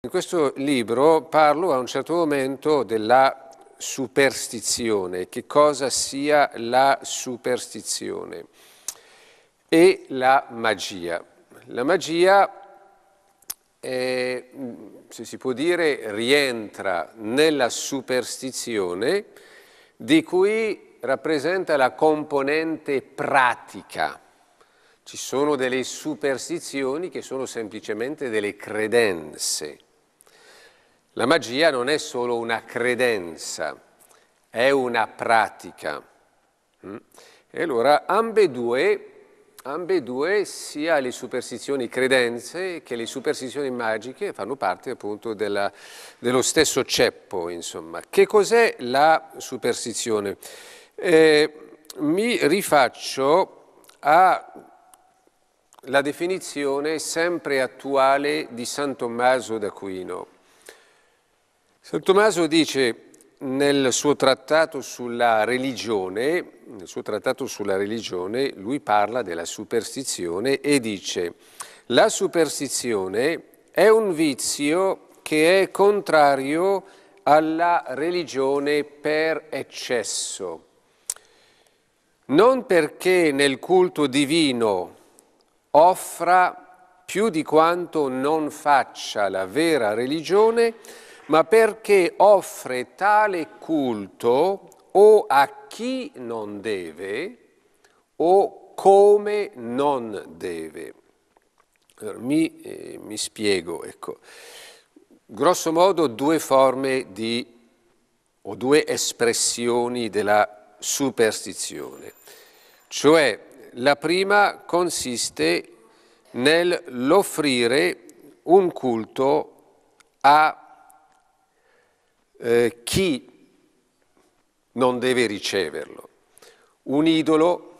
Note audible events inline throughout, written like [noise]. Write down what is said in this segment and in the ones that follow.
In questo libro parlo a un certo momento della superstizione, che cosa sia la superstizione e la magia. La magia eh, se si può dire, rientra nella superstizione di cui rappresenta la componente pratica. Ci sono delle superstizioni che sono semplicemente delle credenze. La magia non è solo una credenza, è una pratica. Mm? E allora ambedue Ambedue sia le superstizioni credenze che le superstizioni magiche fanno parte appunto della, dello stesso ceppo, insomma. Che cos'è la superstizione? Eh, mi rifaccio alla definizione sempre attuale di San Tommaso d'Aquino. San Tommaso dice nel suo trattato sulla religione, suo trattato sulla religione lui parla della superstizione e dice la superstizione è un vizio che è contrario alla religione per eccesso. Non perché nel culto divino offra più di quanto non faccia la vera religione, ma perché offre tale culto o a chi non deve o come non deve. Allora, mi, eh, mi, spiego, ecco. Grosso modo due forme di, o due espressioni della superstizione. Cioè, la prima consiste nell'offrire un culto a eh, chi non deve riceverlo? Un idolo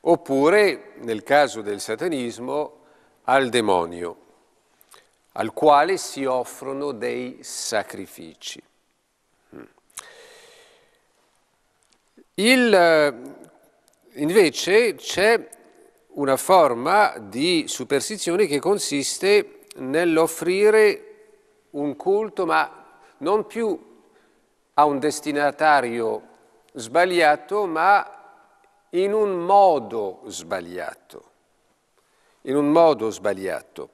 oppure, nel caso del satanismo, al demonio, al quale si offrono dei sacrifici. Mm. Il, eh, invece c'è una forma di superstizione che consiste nell'offrire un culto, ma non più a un destinatario sbagliato, ma in un modo sbagliato. In un modo sbagliato.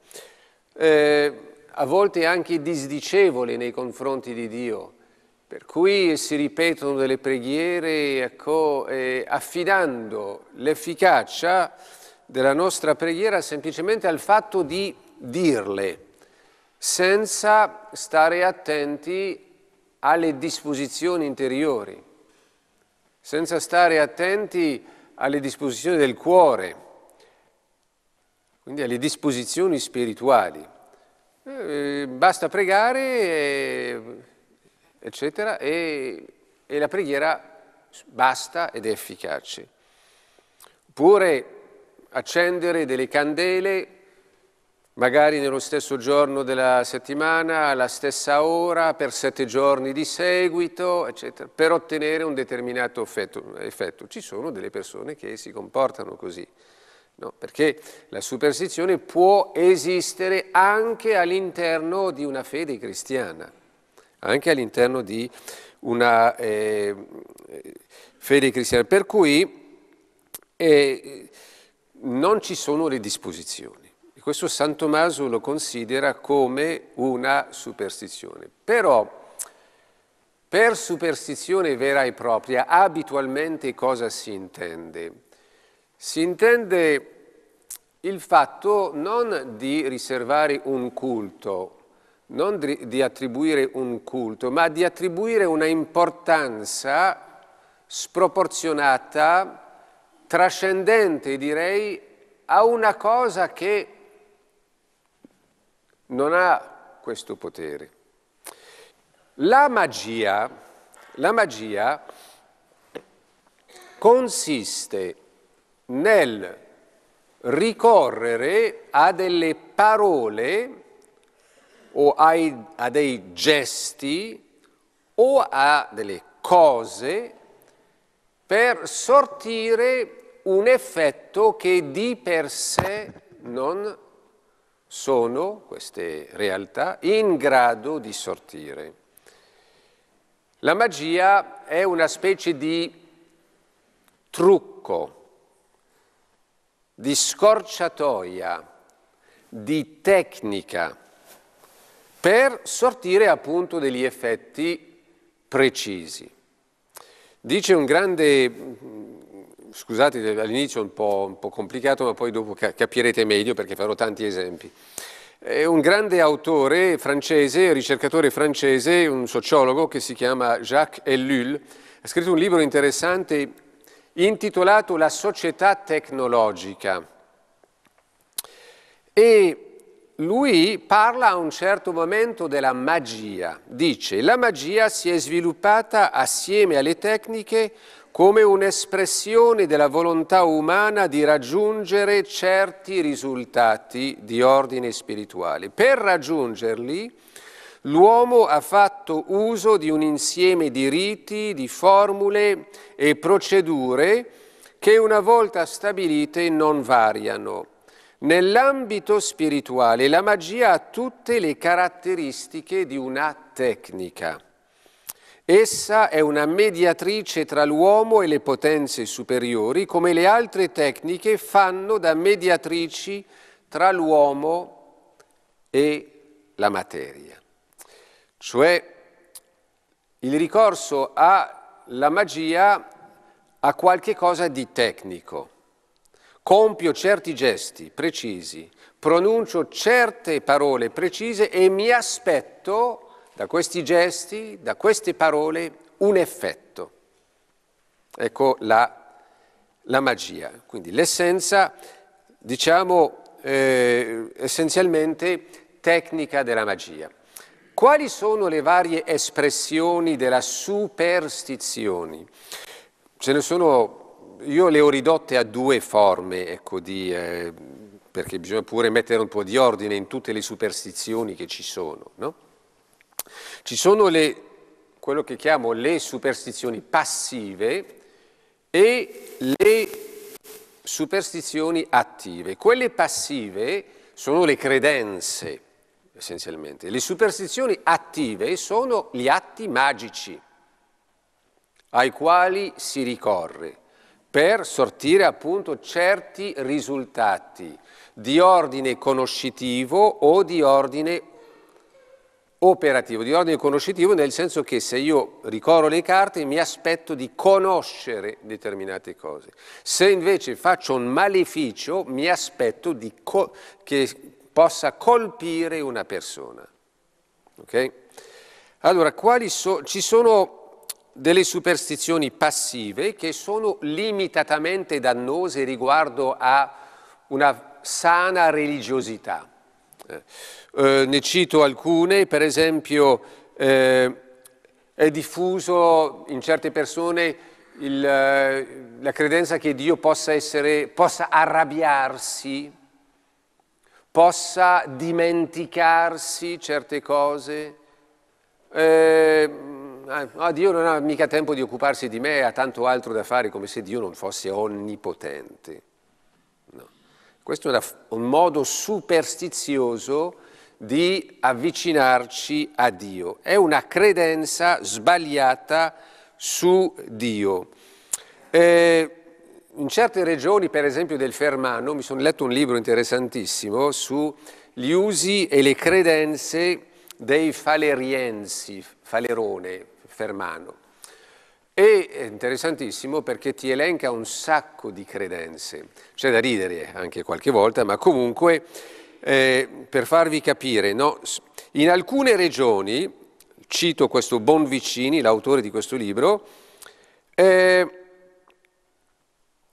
Eh, a volte anche disdicevole nei confronti di Dio, per cui si ripetono delle preghiere ecco, eh, affidando l'efficacia della nostra preghiera semplicemente al fatto di dirle senza stare attenti alle disposizioni interiori, senza stare attenti alle disposizioni del cuore, quindi alle disposizioni spirituali. Eh, basta pregare, e, eccetera, e, e la preghiera basta ed è efficace. Oppure accendere delle candele magari nello stesso giorno della settimana, alla stessa ora, per sette giorni di seguito, eccetera, per ottenere un determinato effetto. effetto. Ci sono delle persone che si comportano così, no? perché la superstizione può esistere anche all'interno di una fede cristiana, anche all'interno di una eh, fede cristiana, per cui eh, non ci sono le disposizioni. Questo San Tommaso lo considera come una superstizione. Però per superstizione vera e propria abitualmente cosa si intende? Si intende il fatto non di riservare un culto, non di attribuire un culto, ma di attribuire una importanza sproporzionata, trascendente direi, a una cosa che non ha questo potere. La magia, la magia consiste nel ricorrere a delle parole o ai, a dei gesti o a delle cose per sortire un effetto che di per sé non sono queste realtà in grado di sortire. La magia è una specie di trucco, di scorciatoia, di tecnica per sortire appunto degli effetti precisi. Dice un grande scusate all'inizio è un po', un po' complicato ma poi dopo capirete meglio perché farò tanti esempi. È un grande autore francese, ricercatore francese, un sociologo che si chiama Jacques Ellul, ha scritto un libro interessante intitolato La società tecnologica. E lui parla a un certo momento della magia, dice la magia si è sviluppata assieme alle tecniche come un'espressione della volontà umana di raggiungere certi risultati di ordine spirituale. Per raggiungerli l'uomo ha fatto uso di un insieme di riti, di formule e procedure che una volta stabilite non variano. Nell'ambito spirituale la magia ha tutte le caratteristiche di una tecnica. Essa è una mediatrice tra l'uomo e le potenze superiori, come le altre tecniche fanno da mediatrici tra l'uomo e la materia. Cioè, il ricorso alla magia ha qualche cosa di tecnico. Compio certi gesti precisi, pronuncio certe parole precise e mi aspetto da questi gesti, da queste parole, un effetto. Ecco la, la magia. Quindi l'essenza, diciamo, eh, essenzialmente tecnica della magia. Quali sono le varie espressioni della superstizione? Ce ne sono, io le ho ridotte a due forme, ecco, di, eh, perché bisogna pure mettere un po' di ordine in tutte le superstizioni che ci sono, no? Ci sono le, quello che chiamo le superstizioni passive e le superstizioni attive. Quelle passive sono le credenze, essenzialmente. Le superstizioni attive sono gli atti magici ai quali si ricorre per sortire appunto certi risultati di ordine conoscitivo o di ordine operativo, di ordine conoscitivo, nel senso che se io ricorro le carte mi aspetto di conoscere determinate cose. Se invece faccio un maleficio mi aspetto che possa colpire una persona. Okay? Allora, so ci sono delle superstizioni passive che sono limitatamente dannose riguardo a una sana religiosità. Eh, eh, ne cito alcune, per esempio eh, è diffuso in certe persone il, eh, la credenza che Dio possa, essere, possa arrabbiarsi, possa dimenticarsi certe cose. Eh, ah, Dio non ha mica tempo di occuparsi di me, ha tanto altro da fare come se Dio non fosse onnipotente. Questo era un modo superstizioso di avvicinarci a Dio. È una credenza sbagliata su Dio. Eh, in certe regioni, per esempio del Fermano, mi sono letto un libro interessantissimo sugli usi e le credenze dei faleriensi, Falerone, Fermano. E è interessantissimo perché ti elenca un sacco di credenze. C'è da ridere anche qualche volta, ma comunque eh, per farvi capire, no? in alcune regioni, cito questo Bonvicini, l'autore di questo libro, eh,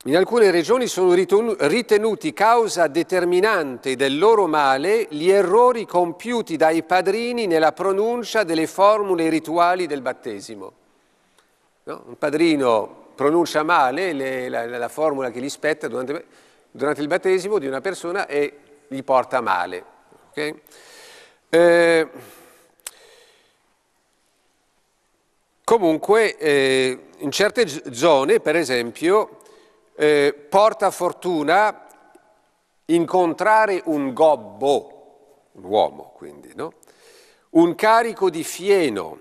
in alcune regioni sono ritenuti causa determinante del loro male gli errori compiuti dai padrini nella pronuncia delle formule rituali del battesimo. No? Un padrino pronuncia male le, la, la, formula che gli spetta durante, durante, il battesimo di una persona e gli porta male. Okay? Eh, comunque, eh, in certe zone, per esempio, eh, porta fortuna incontrare un gobbo, un uomo quindi, no? un carico di fieno,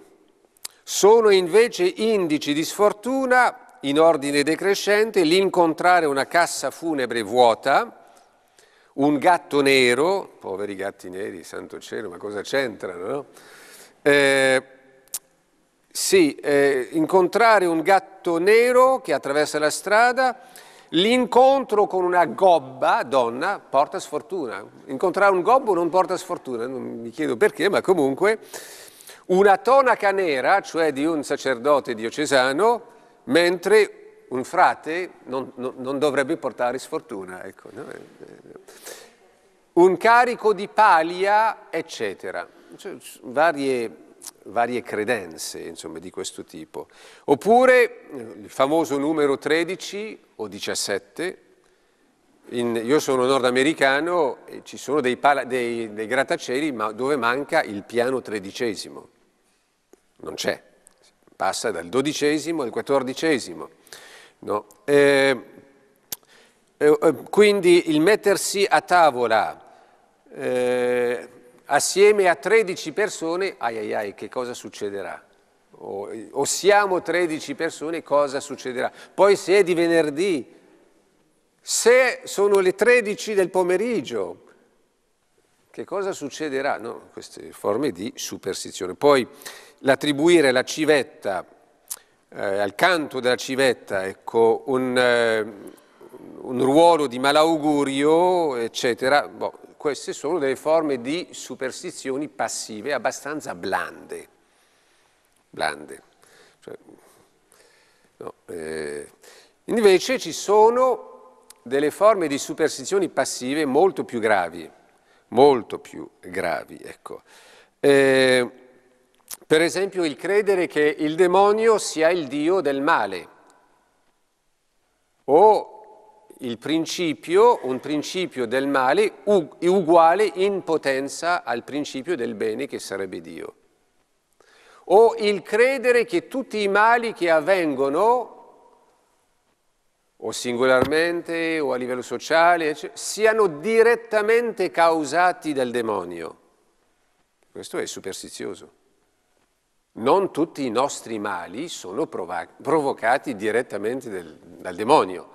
sono invece indici di sfortuna, in ordine decrescente, l'incontrare una cassa funebre vuota, un gatto nero, poveri gatti neri, santo cielo, ma cosa c'entrano? Eh, sì, eh, incontrare un gatto nero che attraversa la strada, l'incontro con una gobba, donna, porta sfortuna. Incontrare un gobbo non porta sfortuna, non mi chiedo perché, ma comunque una tonaca nera, cioè di un sacerdote diocesano, mentre un frate non, non, non dovrebbe portare sfortuna, ecco, no? Eh, eh. un carico di paglia, eccetera. Cioè, varie, varie credenze insomma, di questo tipo. Oppure eh, il famoso numero 13 o 17, in, io sono nordamericano, e ci sono dei, pala, dei, dei grattacieli ma dove manca il piano tredicesimo non c'è, passa dal dodicesimo al quattordicesimo. No? Eh, eh, eh quindi il mettersi a tavola eh, assieme a 13 persone, ai ai ai, che cosa succederà? O, o siamo 13 persone, cosa succederà? Poi se è di venerdì, se sono le 13 del pomeriggio, che cosa succederà? No, queste forme di superstizione. Poi l'attribuire la civetta, eh, al canto della civetta, ecco, un, eh, un, ruolo di malaugurio, eccetera, boh, queste sono delle forme di superstizioni passive abbastanza blande. blande. Cioè, no, eh. Invece ci sono delle forme di superstizioni passive molto più gravi, molto più gravi, ecco. Eh, per esempio il credere che il demonio sia il dio del male o il principio, un principio del male uguale in potenza al principio del bene che sarebbe Dio. O il credere che tutti i mali che avvengono o singolarmente o a livello sociale, siano direttamente causati dal demonio. Questo è superstizioso non tutti i nostri mali sono provocati direttamente del, dal demonio.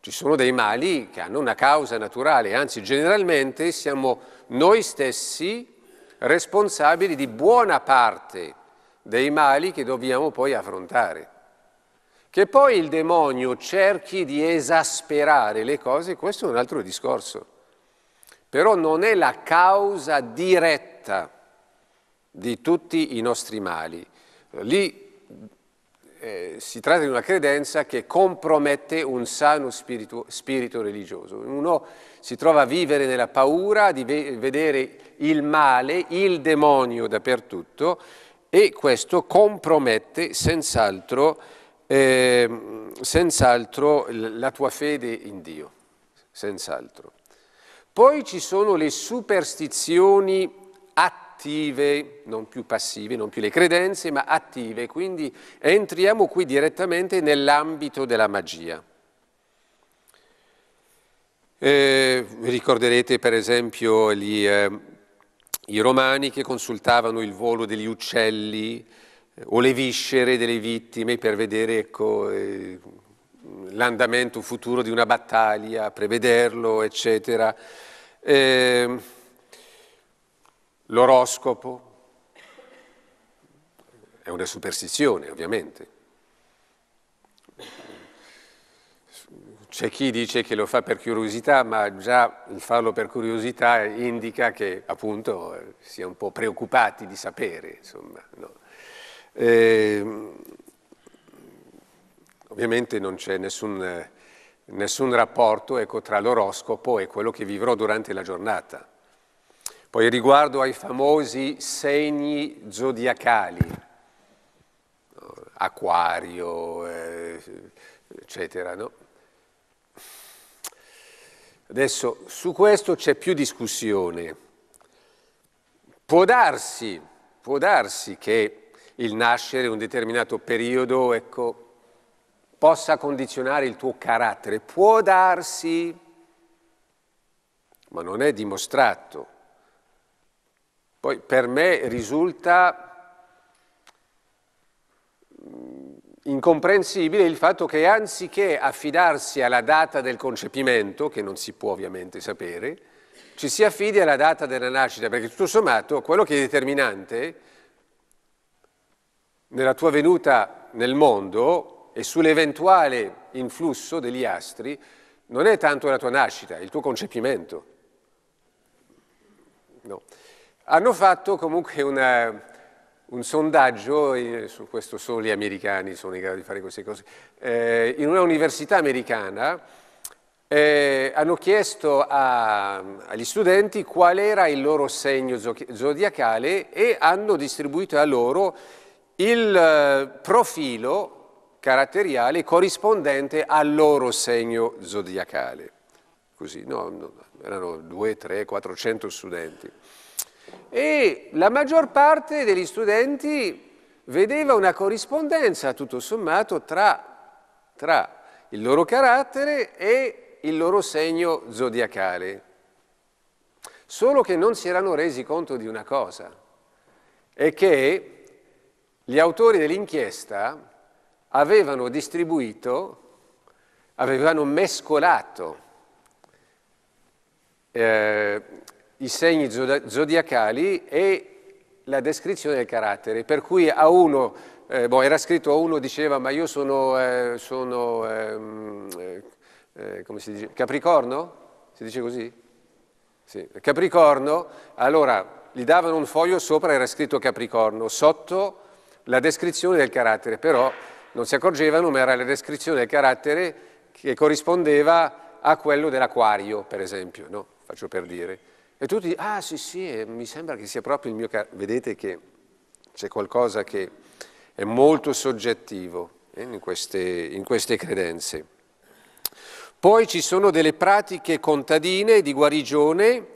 Ci sono dei mali che hanno una causa naturale, anzi generalmente siamo noi stessi responsabili di buona parte dei mali che dobbiamo poi affrontare. Che poi il demonio cerchi di esasperare le cose, questo è un altro discorso. Però non è la causa diretta di tutti i nostri mali. Lì eh, si tratta di una credenza che compromette un sano spirito, spirito, religioso. Uno si trova a vivere nella paura di vedere il male, il demonio dappertutto e questo compromette senz'altro eh, senz'altro la tua fede in Dio, senz'altro. Poi ci sono le superstizioni attive attive, non più passive, non più le credenze, ma attive. Quindi entriamo qui direttamente nell'ambito della magia. Eh, ricorderete per esempio gli, eh, i romani che consultavano il volo degli uccelli eh, o le viscere delle vittime per vedere ecco, eh, l'andamento futuro di una battaglia, prevederlo, eccetera. Eh, l'oroscopo, è una superstizione ovviamente. C'è chi dice che lo fa per curiosità, ma già il farlo per curiosità indica che appunto si è un po' preoccupati di sapere, insomma. No. E, ehm, ovviamente non c'è nessun, nessun rapporto ecco, tra l'oroscopo e quello che vivrò durante la giornata. Poi riguardo ai famosi segni zodiacali, acquario, eh, eccetera. No? Adesso su questo c'è più discussione. Può darsi, può darsi che il nascere in un determinato periodo ecco, possa condizionare il tuo carattere, può darsi, ma non è dimostrato. Poi per me risulta mm, incomprensibile il fatto che anziché affidarsi alla data del concepimento, che non si può ovviamente sapere, ci si affidi alla data della nascita, perché tutto sommato quello che è determinante nella tua venuta nel mondo e sull'eventuale influsso degli astri non è tanto la tua nascita, è il tuo concepimento. No hanno fatto comunque una, eh, un sondaggio, su questo solo gli americani sono in grado di fare queste cose, eh, in una università americana eh, hanno chiesto a, agli studenti qual era il loro segno zodiacale e hanno distribuito a loro il eh, profilo caratteriale corrispondente al loro segno zodiacale. Così, no, no, erano 2, 3, 400 studenti e la maggior parte degli studenti vedeva una corrispondenza, tutto sommato, tra, tra il loro carattere e il loro segno zodiacale. Solo che non si erano resi conto di una cosa, è che gli autori dell'inchiesta avevano distribuito, avevano mescolato eh, i segni zodiacali e la descrizione del carattere, per cui a uno, eh, boh, era scritto a uno, diceva ma io sono, eh, sono ehm, eh, eh, come si dice, capricorno? Si dice così? Sì, capricorno, allora gli davano un foglio sopra, era scritto capricorno, sotto la descrizione del carattere, però non si accorgevano ma era la descrizione del carattere che corrispondeva a quello dell'acquario, per esempio, no? faccio per dire. E tutti, dici, ah sì sì, eh, mi sembra che sia proprio il mio caso. Vedete che c'è qualcosa che è molto soggettivo eh, in, queste, in queste credenze. Poi ci sono delle pratiche contadine di guarigione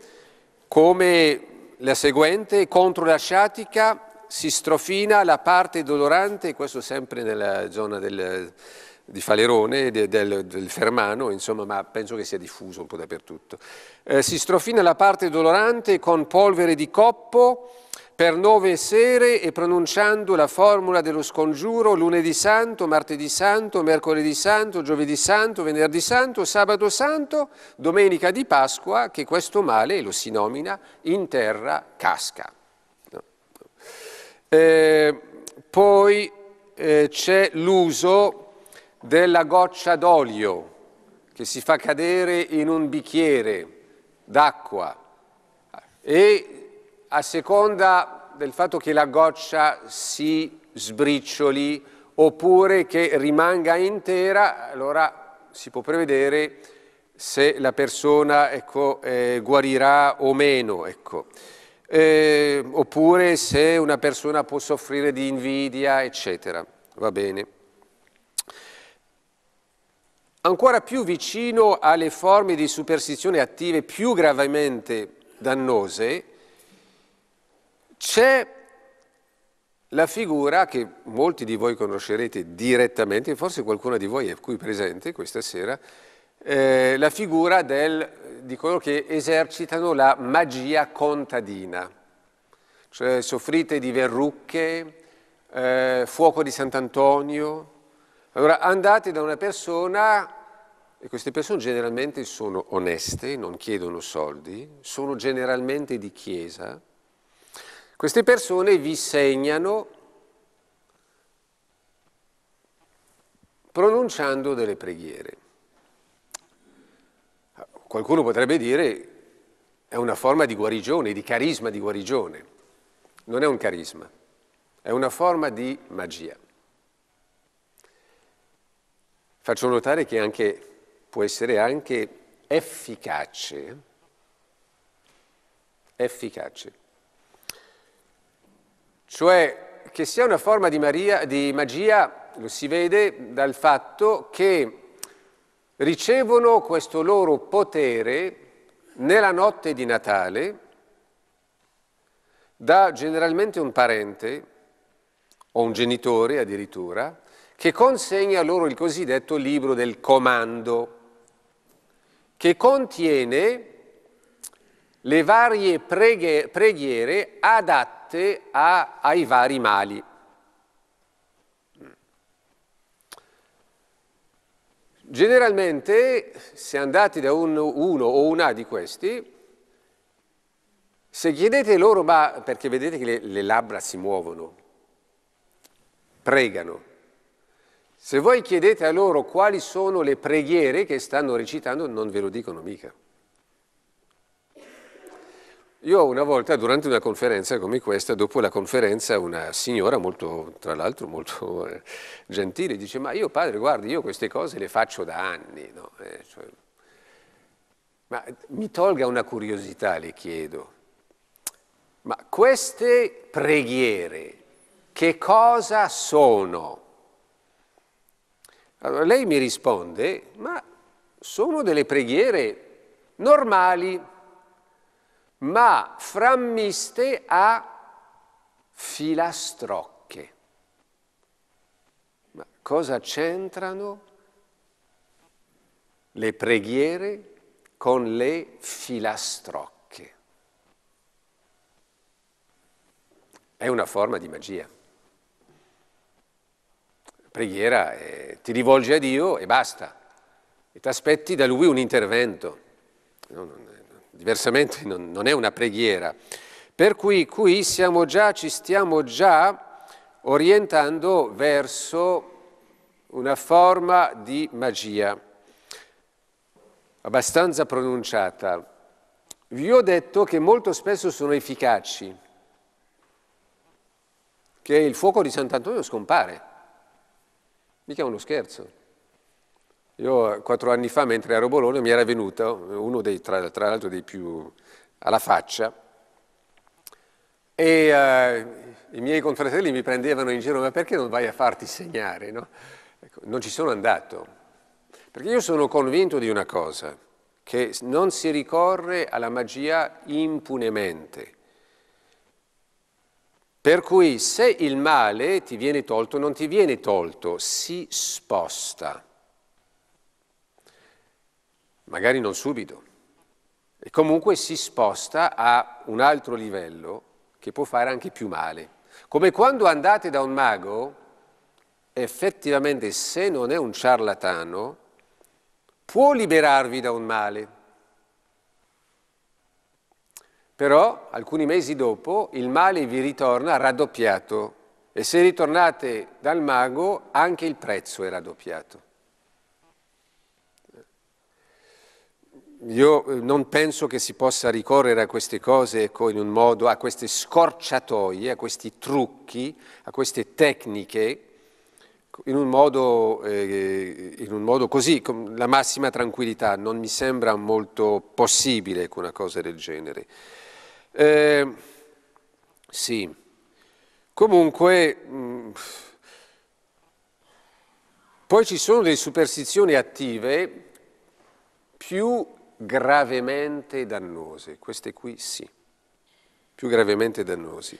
come la seguente, contro la sciatica si strofina la parte dolorante, questo sempre nella zona del di Falerone, del, del, Fermano, insomma, ma penso che sia diffuso un po' dappertutto. Eh, si strofina la parte dolorante con polvere di coppo per nove sere e pronunciando la formula dello scongiuro lunedì santo, martedì santo, mercoledì santo, giovedì santo, venerdì santo, sabato santo, domenica di Pasqua, che questo male, lo si nomina, in terra casca. No. Eh, poi eh, c'è l'uso della goccia d'olio che si fa cadere in un bicchiere d'acqua e a seconda del fatto che la goccia si sbriccioli oppure che rimanga intera, allora si può prevedere se la persona ecco, eh, guarirà o meno, ecco. eh, oppure se una persona può soffrire di invidia, eccetera. Va bene ancora più vicino alle forme di superstizione attive più gravemente dannose, c'è la figura che molti di voi conoscerete direttamente, forse qualcuno di voi è qui presente questa sera, eh, la figura del, di coloro che esercitano la magia contadina, cioè soffrite di verrucche, eh, fuoco di Sant'Antonio. Allora andate da una persona e queste persone generalmente sono oneste, non chiedono soldi, sono generalmente di chiesa. Queste persone vi segnano pronunciando delle preghiere. Qualcuno potrebbe dire è una forma di guarigione, di carisma di guarigione. Non è un carisma, è una forma di magia. Faccio notare che anche può essere anche efficace, efficace. Cioè che sia una forma di, Maria, di magia lo si vede dal fatto che ricevono questo loro potere nella notte di Natale da generalmente un parente o un genitore addirittura che consegna loro il cosiddetto libro del comando che contiene le varie preghe, preghiere adatte a, ai vari mali. Generalmente, se andate da un, uno o una di questi, se chiedete loro, ma perché vedete che le, le labbra si muovono, pregano, se voi chiedete a loro quali sono le preghiere che stanno recitando, non ve lo dicono mica. Io una volta, durante una conferenza come questa, dopo la conferenza, una signora, molto, tra l'altro molto eh, gentile, dice, ma io padre, guardi, io queste cose le faccio da anni, no? eh, cioè, ma mi tolga una curiosità, le chiedo, ma queste preghiere che cosa sono? Allora lei mi risponde, ma sono delle preghiere normali, ma frammiste a filastrocche. Ma cosa c'entrano le preghiere con le filastrocche? È una forma di magia preghiera eh, ti rivolgi a Dio e basta, e ti aspetti da Lui un intervento. Non, non, diversamente non, non, è una preghiera. Per cui qui siamo già, ci stiamo già orientando verso una forma di magia abbastanza pronunciata. Vi ho detto che molto spesso sono efficaci, che il fuoco di Sant'Antonio scompare. Mica è uno scherzo. Io eh, quattro anni fa, mentre ero a Bologna, mi era venuto uno dei, tra, tra l'altro, dei più alla faccia, e eh, i miei confratelli mi prendevano in giro, ma perché non vai a farti segnare? No? Ecco, non ci sono andato, perché io sono convinto di una cosa, che non si ricorre alla magia impunemente, per cui se il male ti viene tolto, non ti viene tolto, si sposta. Magari non subito. E comunque si sposta a un altro livello che può fare anche più male. Come quando andate da un mago, effettivamente se non è un ciarlatano, può liberarvi da un male però alcuni mesi dopo il male vi ritorna raddoppiato e se ritornate dal mago anche il prezzo è raddoppiato. Io eh, non penso che si possa ricorrere a queste cose ecco, in un modo, a queste scorciatoie, a questi trucchi, a queste tecniche, in un modo, eh, in un modo così, con la massima tranquillità. Non mi sembra molto possibile una cosa del genere. Eh, sì, comunque... Mh, mm, poi ci sono delle superstizioni attive più gravemente dannose, queste qui sì, più gravemente dannose.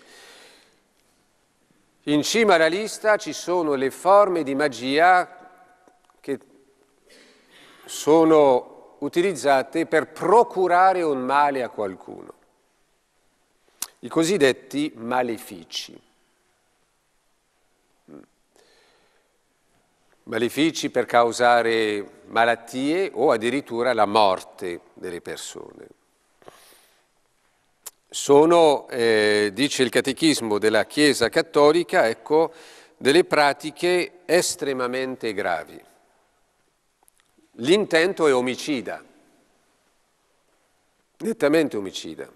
In cima alla lista ci sono le forme di magia che sono utilizzate per procurare un male a qualcuno i cosiddetti malefici. Mm. Malefici per causare malattie o addirittura la morte delle persone. Sono, eh, dice il Catechismo della Chiesa Cattolica, ecco, delle pratiche estremamente gravi. L'intento è omicida, nettamente omicida.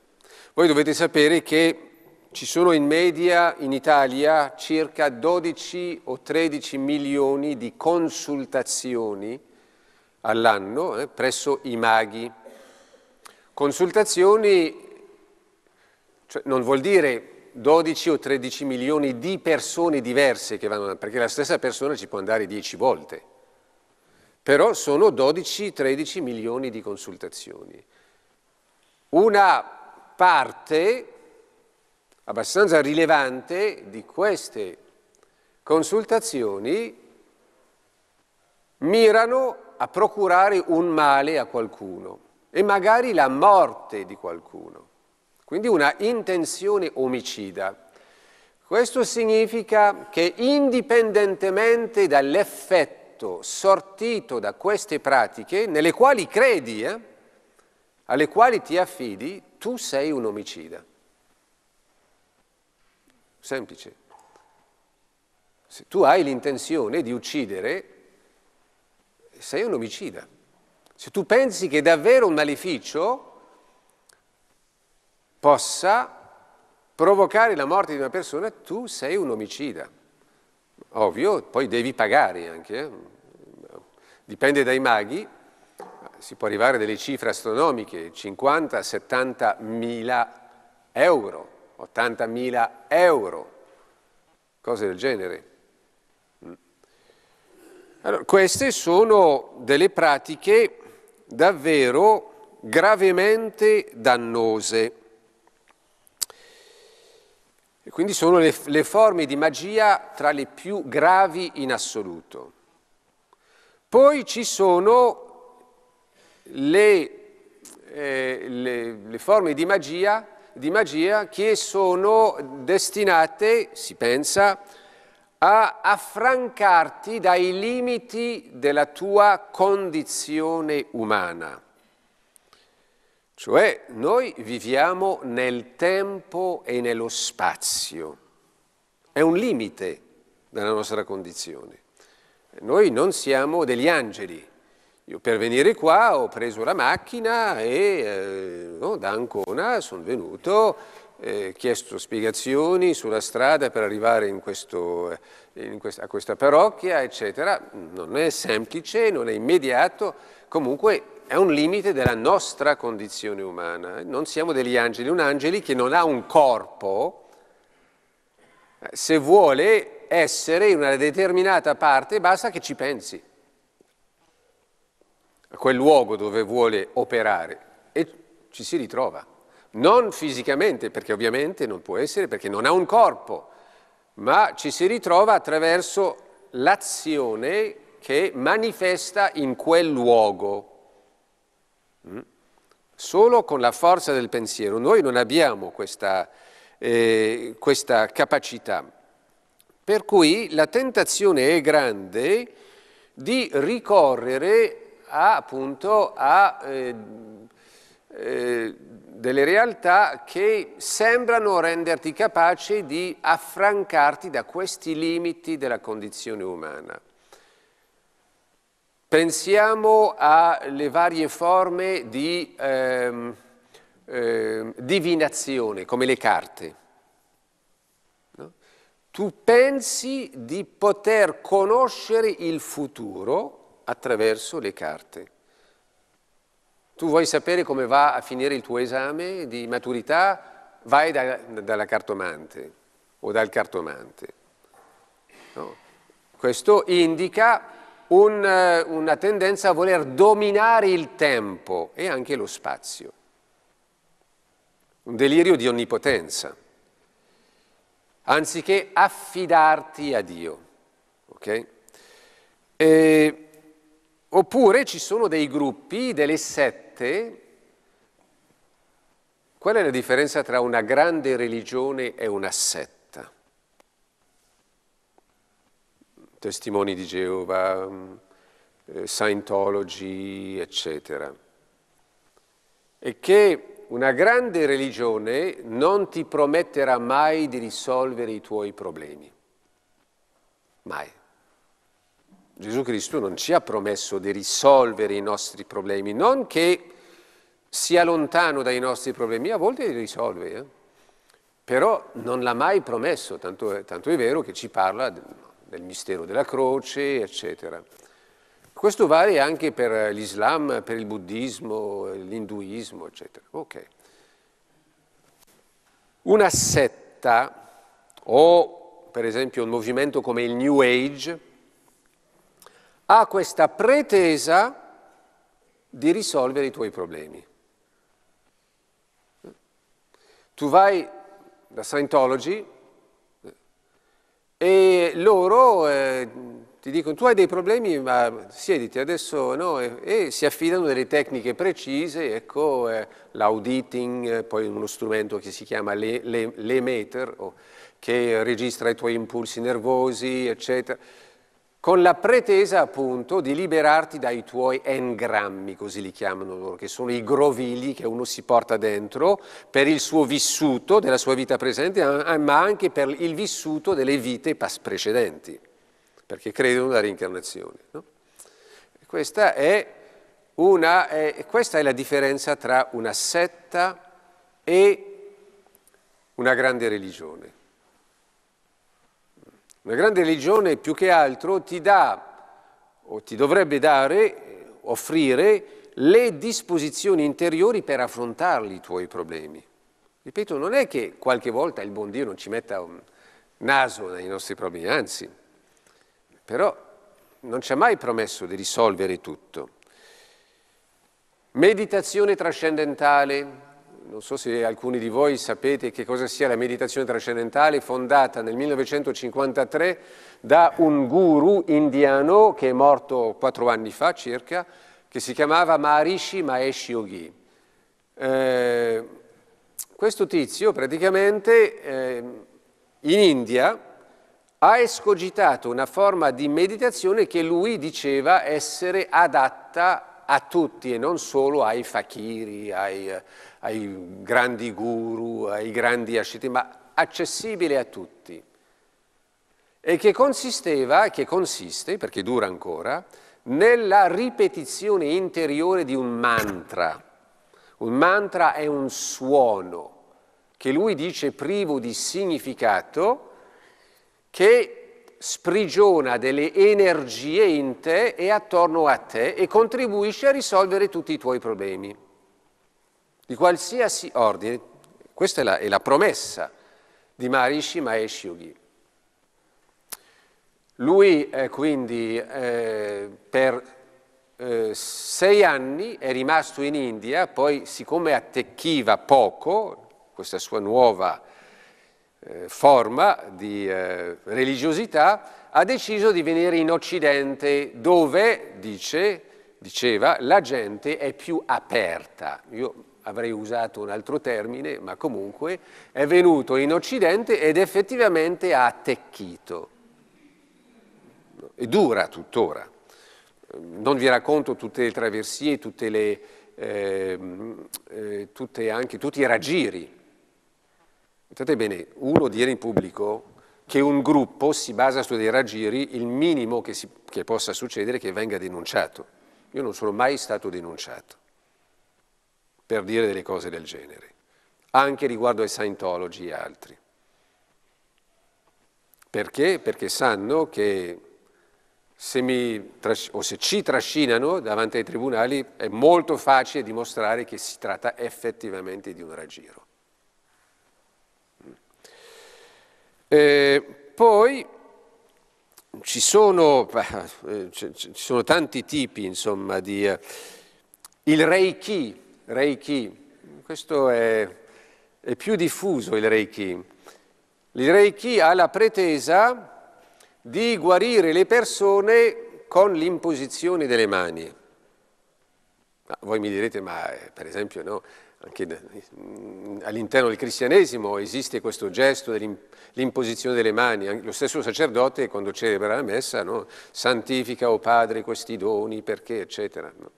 Voi dovete sapere che ci sono in media in Italia circa 12 o 13 milioni di consultazioni all'anno eh, presso i maghi. Consultazioni cioè, non vuol dire 12 o 13 milioni di persone diverse che vanno, perché la stessa persona ci può andare 10 volte, però sono 12-13 milioni di consultazioni. Una parte abbastanza rilevante di queste consultazioni mirano a procurare un male a qualcuno e magari la morte di qualcuno, quindi una intenzione omicida. Questo significa che indipendentemente dall'effetto sortito da queste pratiche, nelle quali credi, eh, alle quali ti affidi, tu sei un omicida. Semplice. Se tu hai l'intenzione di uccidere, sei un omicida. Se tu pensi che davvero un maleficio possa provocare la morte di una persona, tu sei un omicida. Ovvio, poi devi pagare anche, eh? dipende dai maghi, si può arrivare a delle cifre astronomiche, 50-70 mila euro, 80 mila euro, cose del genere. Mm. Allora, queste sono delle pratiche davvero gravemente dannose. E quindi sono le, le forme di magia tra le più gravi in assoluto. Poi ci sono le, eh, le, le forme di magia, di magia che sono destinate, si pensa, a affrancarti dai limiti della tua condizione umana. Cioè noi viviamo nel tempo e nello spazio. È un limite della nostra condizione. Noi non siamo degli angeli, io per venire qua ho preso la macchina e eh, no, oh, da Ancona sono venuto, eh, chiesto spiegazioni sulla strada per arrivare in questo, eh, in quest a questa parrocchia, eccetera. Non è semplice, non è immediato, comunque è un limite della nostra condizione umana. Non siamo degli angeli, un angeli che non ha un corpo, eh, se vuole essere in una determinata parte basta che ci pensi a quel luogo dove vuole operare e ci si ritrova. Non fisicamente, perché ovviamente non può essere, perché non ha un corpo, ma ci si ritrova attraverso l'azione che manifesta in quel luogo. Mm? Solo con la forza del pensiero. Noi non abbiamo questa, eh, questa capacità. Per cui la tentazione è grande di ricorrere a, appunto, a eh, eh, delle realtà che sembrano renderti capace di affrancarti da questi limiti della condizione umana. Pensiamo alle varie forme di ehm, eh, divinazione, come le carte. No? Tu pensi di poter conoscere il futuro attraverso le carte. Tu vuoi sapere come va a finire il tuo esame di maturità? Vai da, dalla cartomante o dal cartomante. No? Questo indica un, una tendenza a voler dominare il tempo e anche lo spazio. Un delirio di onnipotenza, anziché affidarti a Dio. Ok? E Oppure ci sono dei gruppi, delle sette. Qual è la differenza tra una grande religione e una setta? Testimoni di Geova, eh, Scientology, eccetera. E che una grande religione non ti prometterà mai di risolvere i tuoi problemi. Mai. Gesù Cristo non ci ha promesso di risolvere i nostri problemi, non che sia lontano dai nostri problemi, a volte li risolve, eh? però non l'ha mai promesso, tanto è, tanto è vero che ci parla del mistero della croce, eccetera. Questo vale anche per l'Islam, per il buddismo, l'induismo, eccetera. Okay. Una setta o per esempio un movimento come il New Age, ha questa pretesa di risolvere i tuoi problemi. Tu vai da Scientology eh, e loro eh, ti dicono tu hai dei problemi ma siediti adesso no e, e si affidano delle tecniche precise, ecco eh, l'auditing, eh, poi uno strumento che si chiama l'emeter le, le, oh, che registra i tuoi impulsi nervosi eccetera con la pretesa appunto di liberarti dai tuoi engrammi, così li chiamano loro, che sono i grovigli che uno si porta dentro per il suo vissuto della sua vita presente, ma eh, anche per il vissuto delle vite precedenti, perché credono alla reincarnazione. No? Questa, è una, è, questa è la differenza tra una setta e una grande religione. Una grande religione più che altro ti dà o ti dovrebbe dare, offrire le disposizioni interiori per affrontarli i tuoi problemi. Ripeto, non è che qualche volta il buon Dio non ci metta un naso nei nostri problemi, anzi, però non ci ha mai promesso di risolvere tutto. Meditazione trascendentale, non so se alcuni di voi sapete che cosa sia la meditazione trascendentale fondata nel 1953 da un guru indiano che è morto quattro anni fa circa, che si chiamava Maharishi Mahesh Yogi. Eh, questo tizio praticamente eh, in India ha escogitato una forma di meditazione che lui diceva essere adatta a tutti e non solo ai fakiri, ai ai grandi guru, ai grandi asciti, ma accessibile a tutti. E che consisteva, che consiste, perché dura ancora, nella ripetizione interiore di un mantra. Un mantra è un suono che lui dice privo di significato, che sprigiona delle energie in te e attorno a te e contribuisce a risolvere tutti i tuoi problemi di qualsiasi ordine. Questa è la, è la promessa di Maharishi Mahesh Yogi. Lui eh, quindi eh, per eh, sei anni è rimasto in India, poi siccome attecchiva poco, questa sua nuova eh, forma di eh, religiosità, ha deciso di venire in Occidente dove, dice, diceva, la gente è più aperta. Io avrei usato un altro termine, ma comunque, è venuto in Occidente ed effettivamente ha attecchito. E dura tuttora. Non vi racconto tutte le traversie, tutte le, eh, eh, tutte anche, tutti i raggiri. Guardate bene, uno dire in pubblico che un gruppo si basa su dei raggiri, il minimo che, si, che possa succedere è che venga denunciato. Io non sono mai stato denunciato per dire delle cose del genere, anche riguardo ai Scientology e altri. Perché? Perché sanno che se, mi, o se ci trascinano davanti ai tribunali è molto facile dimostrare che si tratta effettivamente di un raggiro. Eh, poi ci sono, eh, ci sono tanti tipi, insomma, di... Eh, il Reiki, Reiki. Questo è, è più diffuso il Reiki. Il Reiki ha la pretesa di guarire le persone con l'imposizione delle mani. Ma voi mi direte, ma eh, per esempio no, anche all'interno del cristianesimo esiste questo gesto dell'imposizione delle mani, lo stesso sacerdote quando celebra la messa no, santifica, o oh Padre, questi doni, perché, eccetera. No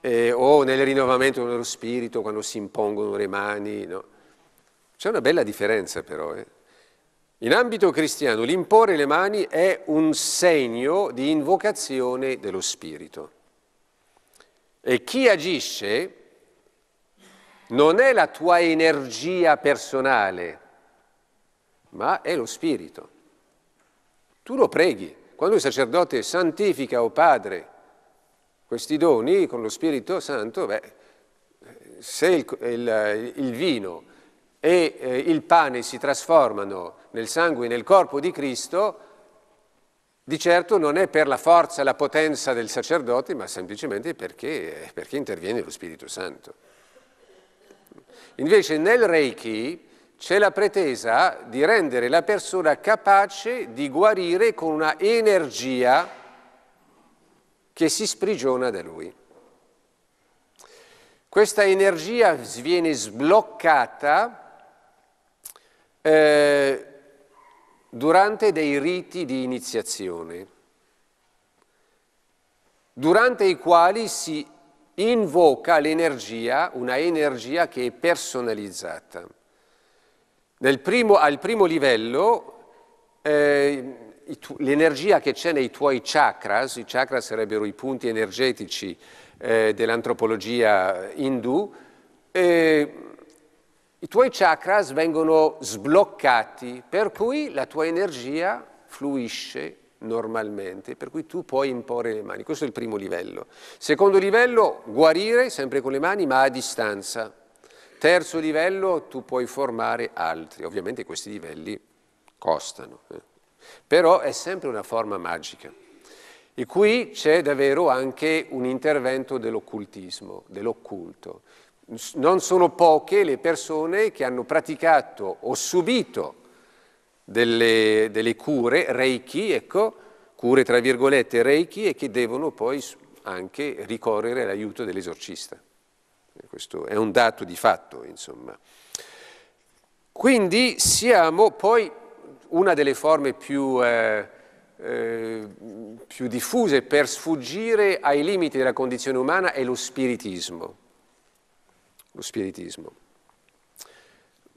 eh, o nel rinnovamento dello spirito quando si impongono le mani. No? C'è una bella differenza però. Eh? In ambito cristiano l'imporre le mani è un segno di invocazione dello spirito. E chi agisce non è la tua energia personale, ma è lo spirito. Tu lo preghi. Quando il sacerdote santifica, o oh Padre, questi doni con lo Spirito Santo, beh, se il, il, il vino e eh, il pane si trasformano nel sangue e nel corpo di Cristo, di certo non è per la forza e la potenza del sacerdote, ma semplicemente perché, perché interviene lo Spirito Santo. Invece nel Reiki c'è la pretesa di rendere la persona capace di guarire con una energia che si sprigiona da lui. Questa energia viene sbloccata eh, durante dei riti di iniziazione, durante i quali si invoca l'energia, una energia che è personalizzata. Primo, al primo livello eh, l'energia che c'è nei tuoi chakras, i chakras sarebbero i punti energetici eh, dell'antropologia indù, i tuoi chakras vengono sbloccati, per cui la tua energia fluisce normalmente, per cui tu puoi imporre le mani. Questo è il primo livello. Secondo livello, guarire sempre con le mani, ma a distanza. Terzo livello, tu puoi formare altri. Ovviamente questi livelli costano. Eh però è sempre una forma magica. E qui c'è davvero anche un intervento dell'occultismo, dell'occulto. Non sono poche le persone che hanno praticato o subito delle, delle cure, reiki, ecco, cure tra virgolette reiki, e che devono poi anche ricorrere all'aiuto dell'esorcista. Questo è un dato di fatto, insomma. Quindi siamo poi una delle forme più, eh, eh, più diffuse per sfuggire ai limiti della condizione umana è lo spiritismo. Lo spiritismo.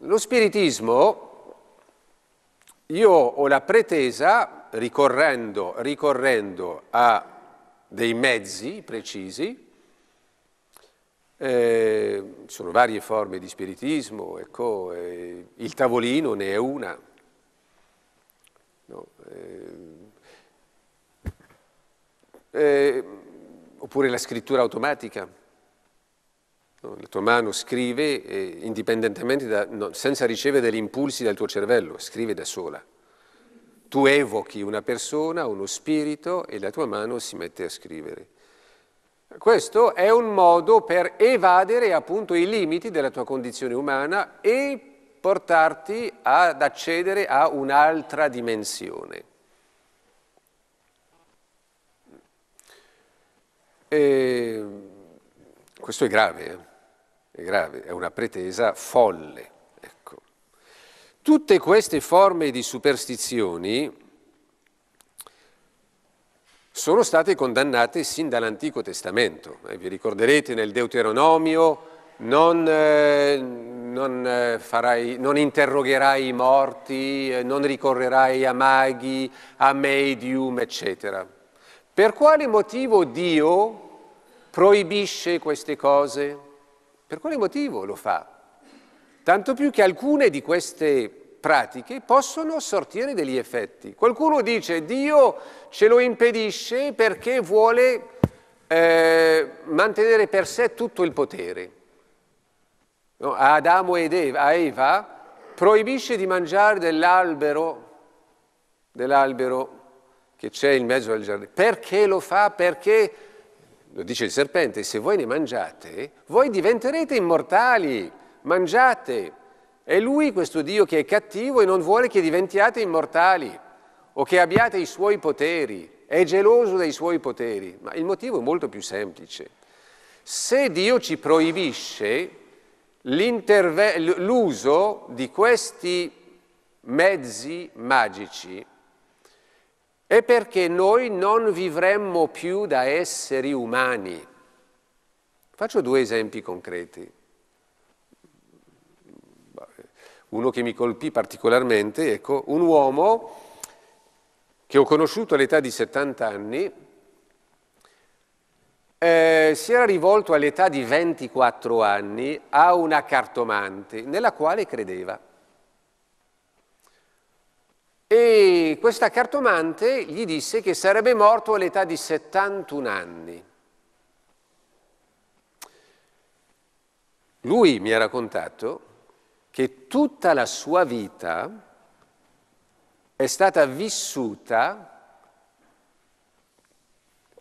Lo spiritismo, io ho la pretesa, ricorrendo, ricorrendo a dei mezzi precisi, eh, sono varie forme di spiritismo, ecco, eh, il tavolino ne è una, eh, eh, oppure la scrittura automatica. No? La tua mano scrive eh, indipendentemente da, no, senza ricevere degli impulsi dal tuo cervello, scrive da sola. Tu evochi una persona, uno spirito e la tua mano si mette a scrivere. Questo è un modo per evadere appunto i limiti della tua condizione umana e portarti ad accedere a un'altra dimensione. E questo è grave, eh? è grave, è una pretesa folle. Ecco. Tutte queste forme di superstizioni sono state condannate sin dall'Antico Testamento. Eh, vi ricorderete nel Deuteronomio non, eh, non, eh, farai, non, interrogherai i morti, eh, non ricorrerai a maghi, a medium, eccetera. Per quale motivo Dio proibisce queste cose? Per quale motivo lo fa? Tanto più che alcune di queste pratiche possono sortire degli effetti. Qualcuno dice Dio ce lo impedisce perché vuole eh, mantenere per sé tutto il potere no, a Adamo ed Eva, a Eva, proibisce di mangiare dell'albero, dell'albero che c'è in mezzo al giardino. Perché lo fa? Perché, lo dice il serpente, se voi ne mangiate, voi diventerete immortali, mangiate. È lui questo Dio che è cattivo e non vuole che diventiate immortali o che abbiate i suoi poteri, è geloso dei suoi poteri, ma il motivo è molto più semplice. Se Dio ci proibisce l'uso di questi mezzi magici è perché noi non vivremmo più da esseri umani. Faccio due esempi concreti. Uno che mi colpì particolarmente, ecco, un uomo che ho conosciuto all'età di 70 anni, eh, si era rivolto all'età di 24 anni a una cartomante nella quale credeva. E questa cartomante gli disse che sarebbe morto all'età di 71 anni. Lui mi ha raccontato che tutta la sua vita è stata vissuta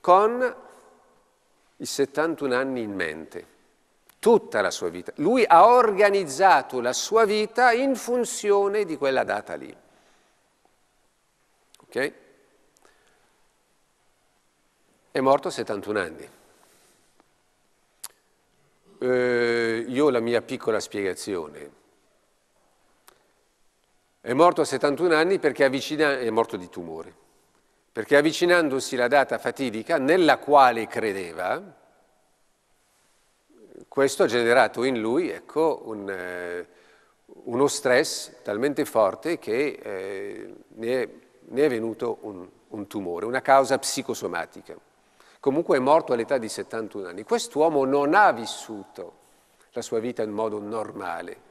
con i 71 anni in mente, tutta la sua vita. Lui ha organizzato la sua vita in funzione di quella data lì. Ok? È morto a 71 anni. Eh, io ho la mia piccola spiegazione. È morto a 71 anni perché avvicina, è morto di tumore perché avvicinandosi la data fatidica nella quale credeva, questo ha generato in lui ecco, un, eh, uno stress talmente forte che eh, ne, è, ne, è, venuto un, un tumore, una causa psicosomatica. Comunque è morto all'età di 71 anni. Quest'uomo non ha vissuto la sua vita in modo normale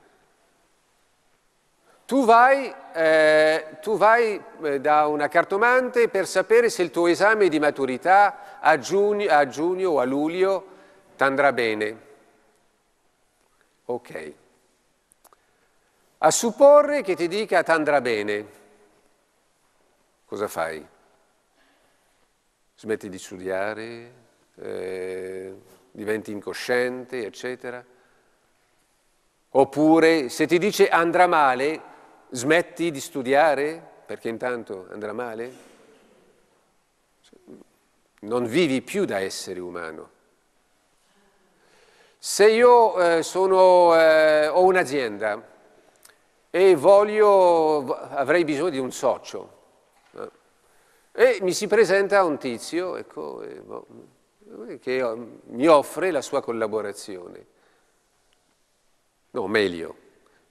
tu vai, eh, tu vai, eh, da una cartomante per sapere se il tuo esame di maturità a giugno, a giugno o a luglio ti andrà bene. Ok. A supporre che ti dica ti andrà bene, cosa fai? Smetti di studiare, eh, diventi incosciente, eccetera. Oppure se ti dice andrà male, Smetti di studiare perché intanto andrà male? Non vivi più da essere umano. Se io eh, sono, eh, ho un'azienda e voglio, avrei bisogno di un socio, no? e mi si presenta un tizio ecco, eh, boh, che mi offre la sua collaborazione. No, meglio,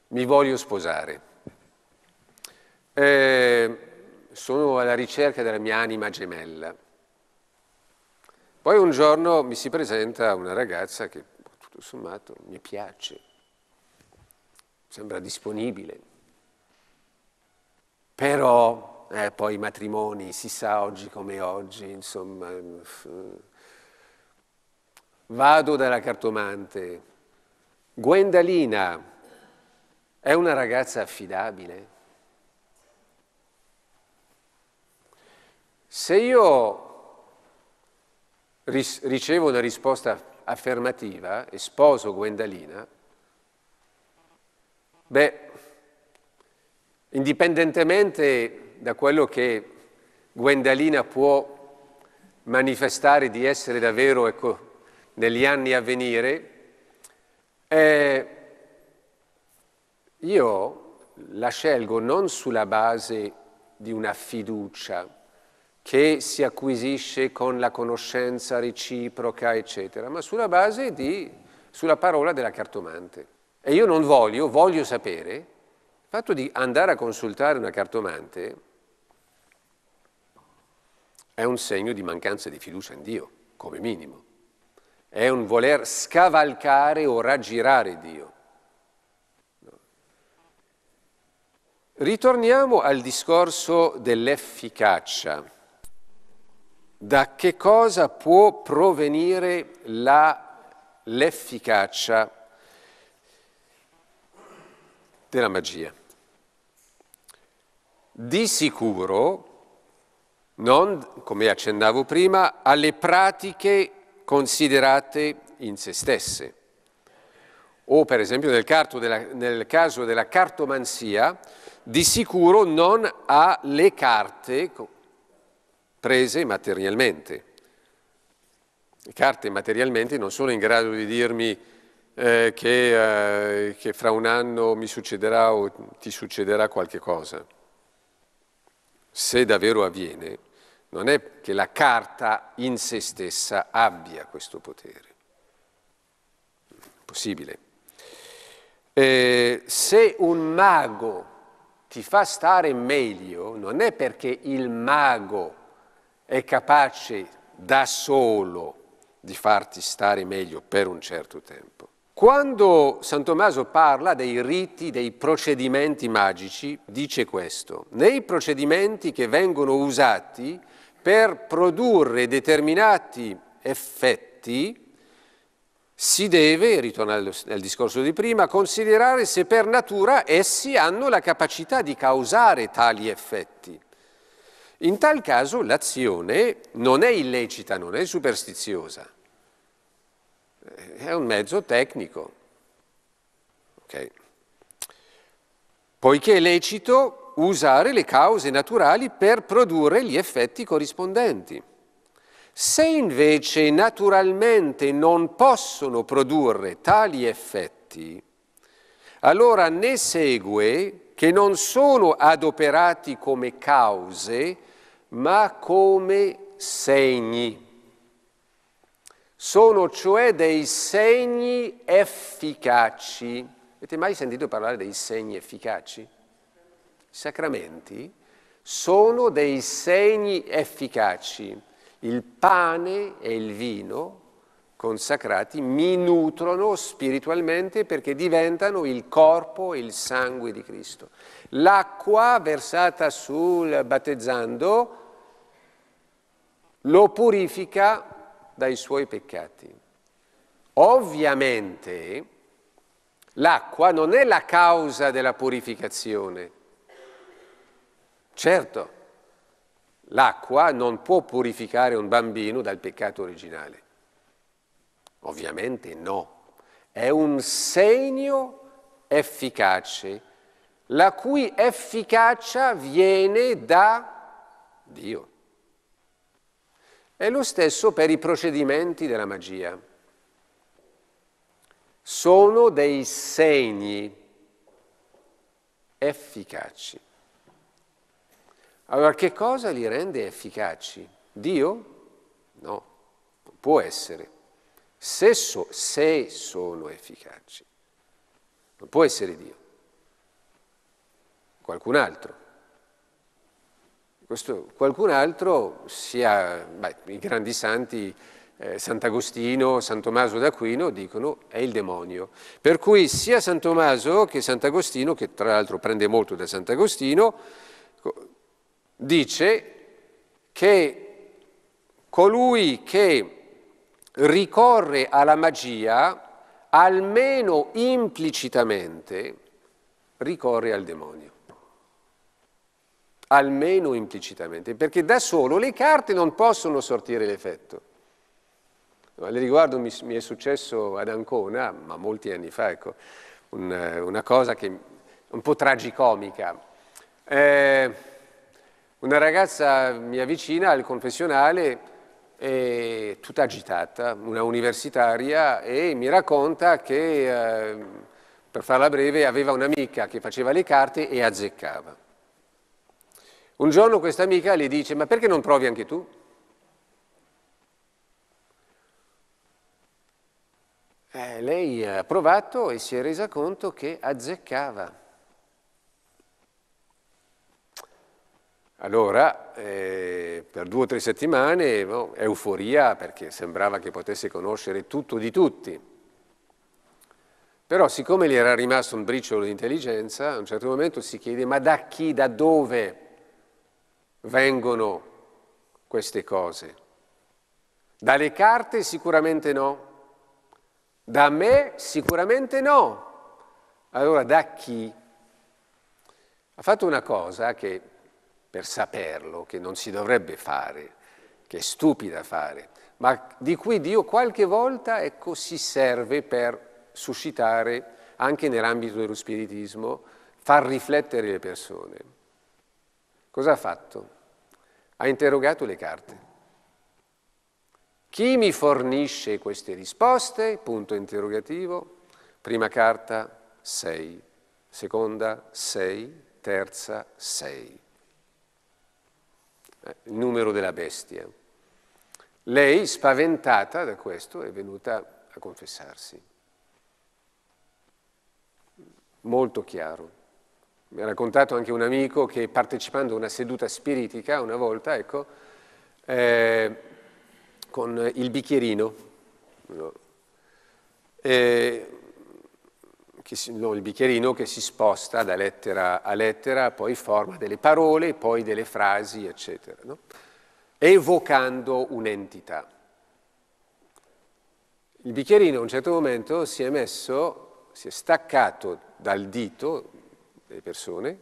mi voglio sposare eh, sono alla ricerca della mia anima gemella. Poi un giorno mi si presenta una ragazza che boh, tutto sommato mi piace, sembra disponibile, però eh, poi i matrimoni si sa oggi come oggi, insomma, eh, vado dalla cartomante, Gwendalina, è una ragazza affidabile? Se io ricevo una risposta affermativa e sposo Gwendalina, beh, indipendentemente da quello che Gwendalina può manifestare di essere davvero ecco, negli anni a venire, eh, io la scelgo non sulla base di una fiducia, che si acquisisce con la conoscenza reciproca, eccetera, ma sulla base di, sulla parola della cartomante. E io non voglio, voglio sapere, il fatto di andare a consultare una cartomante è un segno di mancanza di fiducia in Dio, come minimo. È un voler scavalcare o raggirare Dio. Ritorniamo al discorso dell'efficacia da che cosa può provenire l'efficacia della magia? Di sicuro, non, come accennavo prima, alle pratiche considerate in se stesse. O per esempio nel, della, nel caso della cartomanzia, di sicuro non alle carte prese materialmente. Le carte materialmente non sono in grado di dirmi eh, che, eh, che fra un anno mi succederà o ti succederà qualche cosa. Se davvero avviene, non è che la carta in se stessa abbia questo potere. Possibile. Eh, se un mago ti fa stare meglio, non è perché il mago è capace da solo di farti stare meglio per un certo tempo. Quando San Tommaso parla dei riti, dei procedimenti magici, dice questo, nei procedimenti che vengono usati per produrre determinati effetti, si deve, ritornando al discorso di prima, considerare se per natura essi hanno la capacità di causare tali effetti. In tal caso l'azione non è illecita, non è superstiziosa, eh, è un mezzo tecnico. Okay. Poiché è lecito usare le cause naturali per produrre gli effetti corrispondenti. Se invece naturalmente non possono produrre tali effetti, allora ne segue che non sono adoperati come cause, ma come segni. Sono cioè dei segni efficaci. Avete mai sentito parlare dei segni efficaci? I sacramenti sono dei segni efficaci. Il pane e il vino consacrati mi nutrono spiritualmente perché diventano il corpo e il sangue di Cristo. L'acqua versata sul battezzando lo purifica dai suoi peccati. Ovviamente l'acqua non è la causa della purificazione. Certo, l'acqua non può purificare un bambino dal peccato originale. Ovviamente no. È un segno efficace, la cui efficacia viene da Dio. È lo stesso per i procedimenti della magia. Sono dei segni efficaci. Allora, che cosa li rende efficaci? Dio? No, può essere. Se, so, se sono efficaci. Non può essere Dio. Qualcun altro. Questo, qualcun altro, sia beh, i grandi santi, eh, Sant'Agostino, San Tommaso d'Aquino, dicono è il demonio. Per cui sia San Tommaso che Sant'Agostino, che tra l'altro prende molto da Sant'Agostino, dice che colui che ricorre alla magia, almeno implicitamente, ricorre al demonio almeno implicitamente, perché da solo le carte non possono sortire l'effetto. Al riguardo mi, mi, è successo ad Ancona, ma molti anni fa, ecco, un, eh, una cosa che, un po' tragicomica. Eh, una ragazza mi avvicina al confessionale, eh, tutta agitata, una universitaria, e mi racconta che, eh, per farla breve, aveva un'amica che faceva le carte e azzeccava. Un giorno questa amica gli dice, ma perché non provi anche tu? Eh, lei ha provato e si è resa conto che azzeccava. Allora, eh, per due o tre settimane, no, euforia perché sembrava che potesse conoscere tutto di tutti. Però siccome gli era rimasto un briciolo di intelligenza, a un certo momento si chiede ma da chi, da dove? vengono queste cose? Dalle carte sicuramente no, da me sicuramente no. Allora da chi? Ha fatto una cosa che, per saperlo, che non si dovrebbe fare, che è stupida fare, ma di cui Dio qualche volta ecco, si serve per suscitare, anche nell'ambito dello spiritismo, far riflettere le persone. Cosa ha fatto? Ha interrogato le carte. Chi mi fornisce queste risposte? Punto interrogativo. Prima carta 6, seconda 6, terza 6. Eh, il numero della bestia. Lei, spaventata da questo, è venuta a confessarsi. Molto chiaro mi ha raccontato anche un amico che partecipando a una seduta spiritica una volta, ecco, eh, con il bicchierino, no? eh, che si, no, il bicchierino che si sposta da lettera a lettera, poi forma delle parole, poi delle frasi, eccetera, no? evocando un'entità. Il bicchierino a un certo momento si è messo, si è staccato dal dito, delle persone,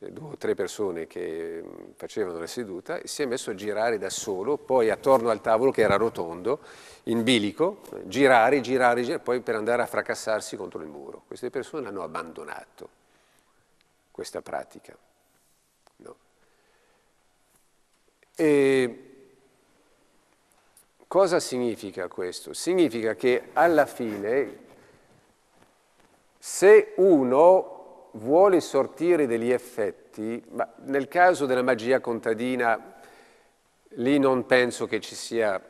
eh, due o tre persone che mm, facevano la seduta, e si è messo a girare da solo, poi attorno al tavolo che era rotondo, in bilico, girare, girare, girare, poi per andare a fracassarsi contro il muro. Queste persone hanno abbandonato questa pratica. No. E cosa significa questo? Significa che alla fine se uno vuole sortire degli effetti, ma nel caso della magia contadina lì non penso che ci sia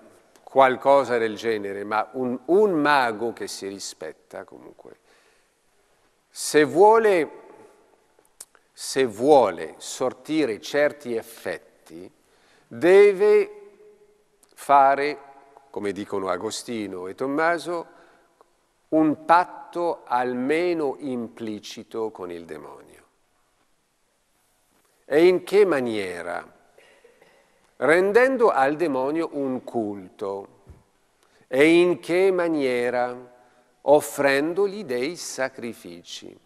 qualcosa del genere, ma un, un mago che si rispetta comunque, se vuole, se vuole sortire certi effetti, deve fare, come dicono Agostino e Tommaso, un patto almeno implicito con il demonio. E in che maniera? Rendendo al demonio un culto. E in che maniera? Offrendogli dei sacrifici.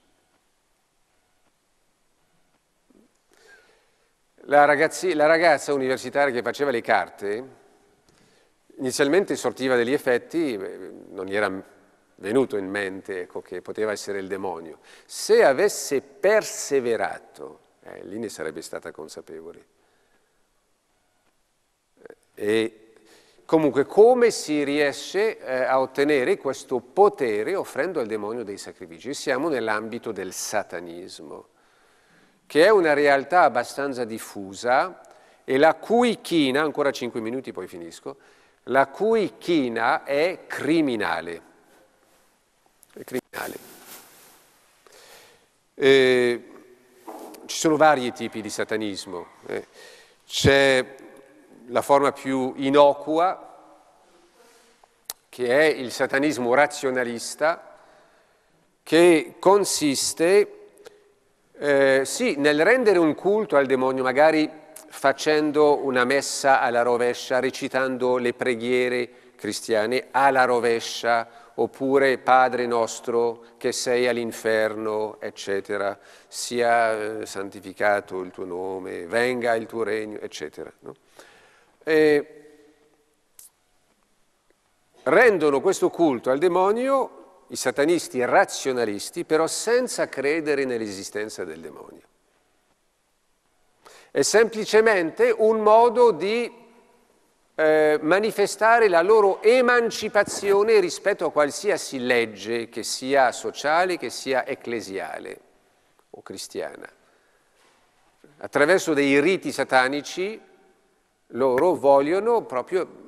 La, ragazzi, la, ragazza universitaria che faceva le carte, inizialmente sortiva degli effetti, non gli era venuto in mente ecco, che poteva essere il demonio, se avesse perseverato, eh, lì ne sarebbe stata consapevole. Eh, e comunque come si riesce eh, a ottenere questo potere offrendo al demonio dei sacrifici? Siamo nell'ambito del satanismo, che è una realtà abbastanza diffusa e la cui china, ancora 5 minuti poi finisco, la cui china è criminale criminali. Eh, ci sono vari tipi di satanismo. Eh. C'è la forma più innocua, che è il satanismo razionalista, che consiste eh, sì nel rendere un culto al demonio, magari facendo una messa alla rovescia, recitando le preghiere cristiane alla rovescia, oppure Padre nostro che sei all'inferno, eccetera, sia eh, santificato il tuo nome, venga il tuo regno, eccetera. No? rendono questo culto al demonio i satanisti razionalisti, però senza credere nell'esistenza del demonio. È semplicemente un modo di eh, manifestare la loro emancipazione rispetto a qualsiasi legge, che sia sociale, che sia ecclesiale o cristiana. Attraverso dei riti satanici loro vogliono proprio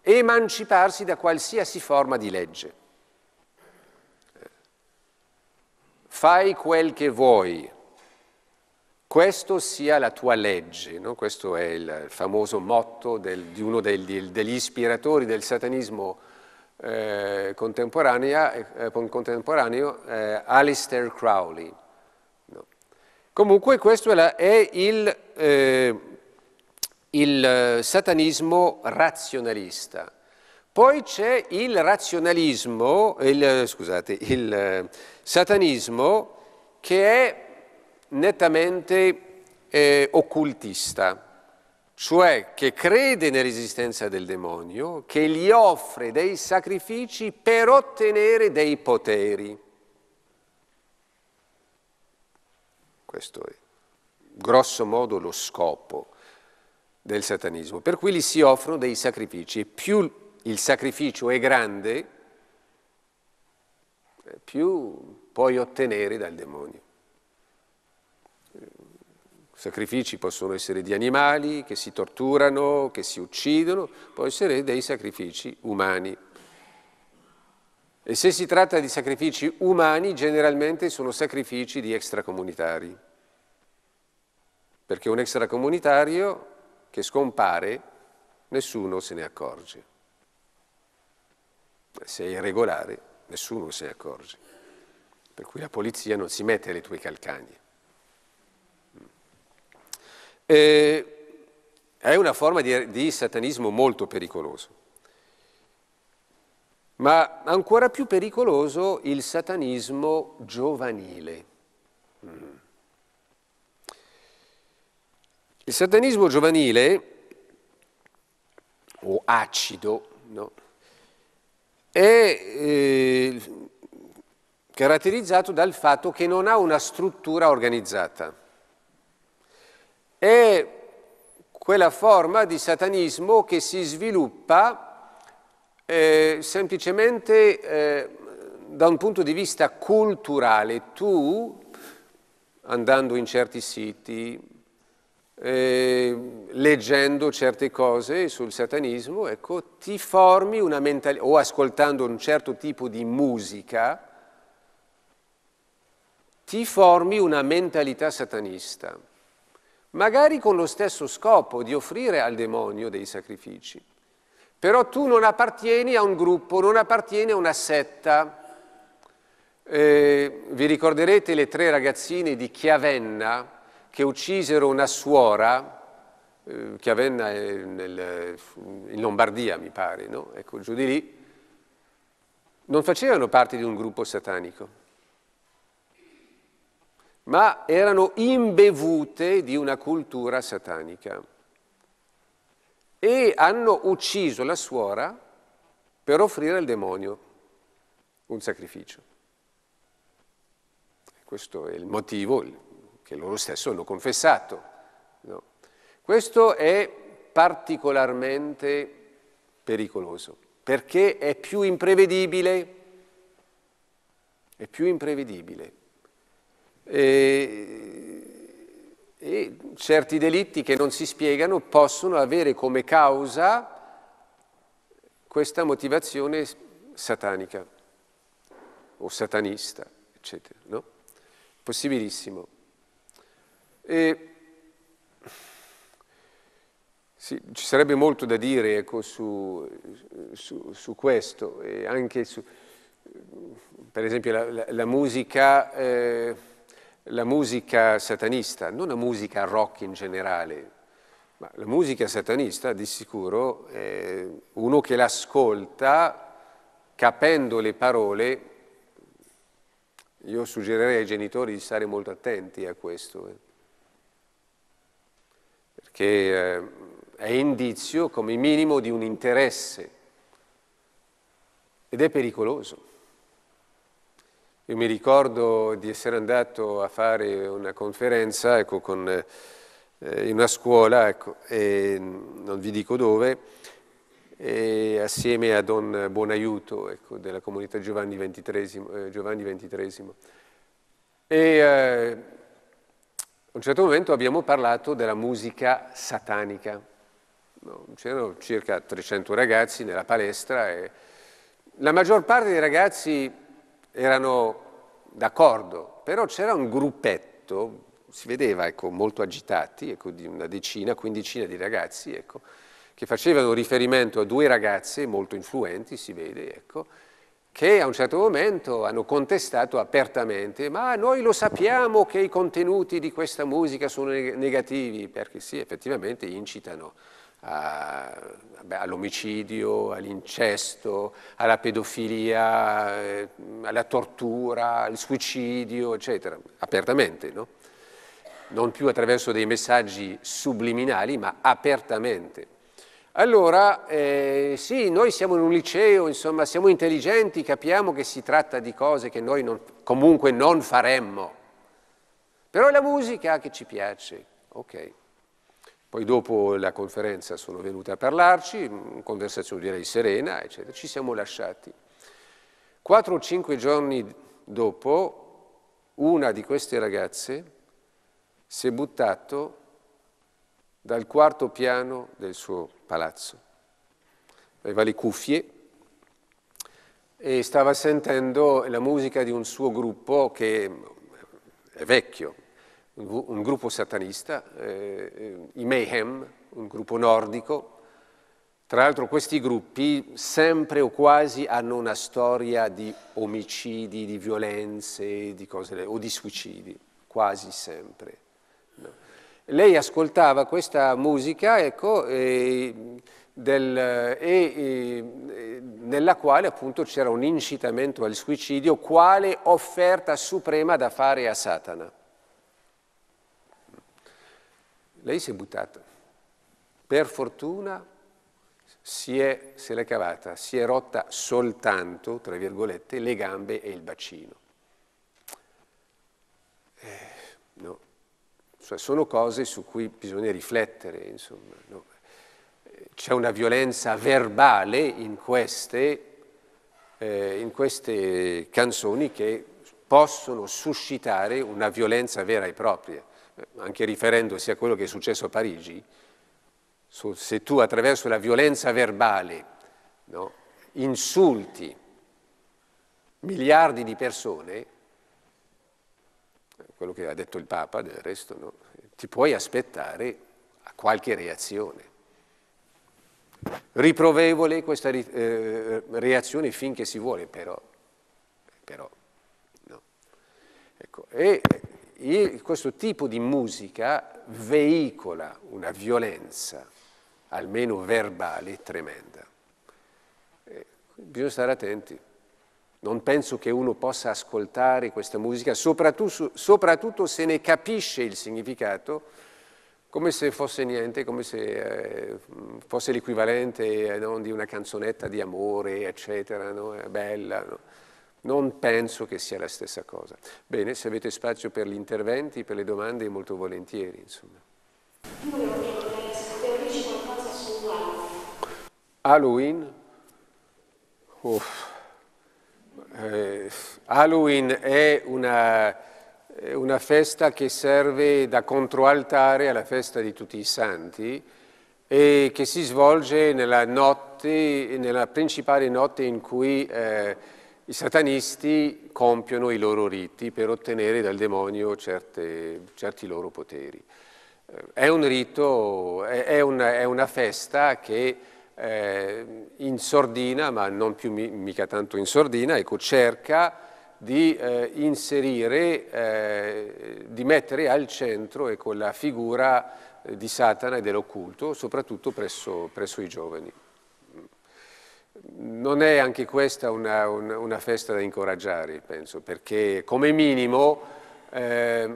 emanciparsi da qualsiasi forma di legge. Fai quel che vuoi, questo sia la tua legge, no? questo è il famoso motto del, di uno del, degli ispiratori del satanismo eh, eh, contemporaneo, eh, Alistair Crowley. No. Comunque questo è, la, è il, eh, il satanismo razionalista. Poi c'è il razionalismo, il, scusate, il eh, satanismo che è nettamente eh, occultista, cioè che crede nell'esistenza del demonio, che gli offre dei sacrifici per ottenere dei poteri. Questo è grosso modo lo scopo del satanismo, per cui gli si offrono dei sacrifici e più il sacrificio è grande, più puoi ottenere dal demonio. Eh, sacrifici possono essere di animali che si torturano, che si uccidono, può essere dei sacrifici umani. E se si tratta di sacrifici umani, generalmente sono sacrifici di extracomunitari, perché un extracomunitario che scompare nessuno se ne accorge. Se è irregolare, nessuno se ne accorge. Per cui la polizia non si mette alle tue calcagne. Eh, è una forma di, di satanismo molto pericoloso. Ma ancora più pericoloso il satanismo giovanile. Mm. Il satanismo giovanile, o acido, no, è eh, caratterizzato dal fatto che non ha una struttura organizzata è quella forma di satanismo che si sviluppa eh, semplicemente eh, da un punto di vista culturale. Tu, andando in certi siti, eh, leggendo certe cose sul satanismo, ecco, ti formi una mentalità, o ascoltando un certo tipo di musica, ti formi una mentalità satanista magari con lo stesso scopo di offrire al demonio dei sacrifici. Però tu non appartieni a un gruppo, non appartieni a una setta. Eh, vi ricorderete le tre ragazzine di Chiavenna che uccisero una suora, eh, Chiavenna è nel, in Lombardia mi pare, no? ecco giù di lì, non facevano parte di un gruppo satanico ma erano imbevute di una cultura satanica e hanno ucciso la suora per offrire al demonio un sacrificio. Questo è il motivo che loro stessi hanno confessato. No? Questo è particolarmente pericoloso perché è più imprevedibile, è più imprevedibile e, e certi delitti che non si spiegano possono avere come causa questa motivazione satanica o satanista, eccetera, no? Possibilissimo. E, sì, ci sarebbe molto da dire ecco, su, su, su, questo, e anche su, per esempio, la, la, la musica... Eh, la musica satanista, non la musica rock in generale, ma la musica satanista di sicuro eh, uno che l'ascolta capendo le parole, io suggerirei ai genitori di stare molto attenti a questo, eh, perché eh, è indizio come minimo di un interesse ed è pericoloso. Io mi ricordo di essere andato a fare una conferenza ecco, con, eh, in una scuola, ecco, e, non vi dico dove, e, assieme a Don Buonaiuto ecco, della comunità Giovanni XXIII. Eh, Giovanni XXIII. E eh, a un certo momento abbiamo parlato della musica satanica. No, c'erano circa 300 ragazzi nella palestra e la maggior parte dei ragazzi erano d'accordo, però c'era un gruppetto, si vedeva ecco, molto agitati, ecco, di una decina, quindicina di ragazzi, ecco, che facevano riferimento a due ragazze molto influenti, si vede, ecco, che a un certo momento hanno contestato apertamente, ma noi lo sappiamo che i contenuti di questa musica sono negativi, perché sì, effettivamente incitano all'omicidio, all'incesto, alla pedofilia, eh, alla tortura, al suicidio, eccetera, apertamente, no? non più attraverso dei messaggi subliminali, ma apertamente. Allora, eh, sì, noi siamo in un liceo, insomma, siamo intelligenti, capiamo che si tratta di cose che noi non, comunque non faremmo, però è la musica che ci piace, ok. Poi dopo la conferenza sono venute a parlarci, mm, conversazione direi serena, eccetera. Ci siamo lasciati. Quattro o cinque giorni dopo, una di queste ragazze si è buttato dal quarto piano del suo palazzo. Aveva le cuffie e stava sentendo la musica di un suo gruppo che è vecchio, un gruppo satanista, eh, eh, i Mayhem, un gruppo nordico. Tra l'altro questi gruppi sempre o quasi hanno una storia di omicidi, di violenze di cose, o di suicidi, quasi sempre. No. Lei ascoltava questa musica ecco, e, del, e, e, nella quale appunto c'era un incitamento al suicidio, quale offerta suprema da fare a Satana. Lei si è buttata. Per fortuna si è, se l'è cavata, si è rotta soltanto, tra virgolette, le gambe e il bacino. Eh, no. cioè, sono cose su cui bisogna riflettere, insomma. No. C'è una violenza verbale in queste, eh, in queste canzoni che possono suscitare una violenza vera e propria anche riferendosi a quello che è successo a Parigi, se tu attraverso la violenza verbale no, insulti miliardi di persone, quello che ha detto il Papa del resto, no, ti puoi aspettare a qualche reazione. Riprovevole questa eh, reazione finché si vuole, però. però no. ecco, e questo tipo di musica veicola una violenza, almeno verbale, tremenda. Eh, bisogna stare attenti. Non penso che uno possa ascoltare questa musica, soprattutto, soprattutto se ne capisce il significato, come se fosse niente, come se eh, fosse l'equivalente eh, no, di una canzonetta di amore, eccetera, no? è bella. No? Non penso che sia la stessa cosa. Bene, se avete spazio per gli interventi, per le domande, molto volentieri, insomma. Halloween? Eh, Halloween è una, è una festa che serve da controaltare alla festa di tutti i santi, e che si svolge nella notte, nella principale notte in cui eh, i satanisti compiono i loro riti per ottenere dal demonio certe, certi loro poteri. Eh, è un rito, è, una, è una festa che eh, in sordina, ma non più mica tanto in sordina, ecco, cerca di eh, inserire, eh, di mettere al centro ecco, la figura eh, di Satana e dell'occulto, soprattutto presso, presso i giovani non è anche questa una, una, una, festa da incoraggiare, penso, perché come minimo eh,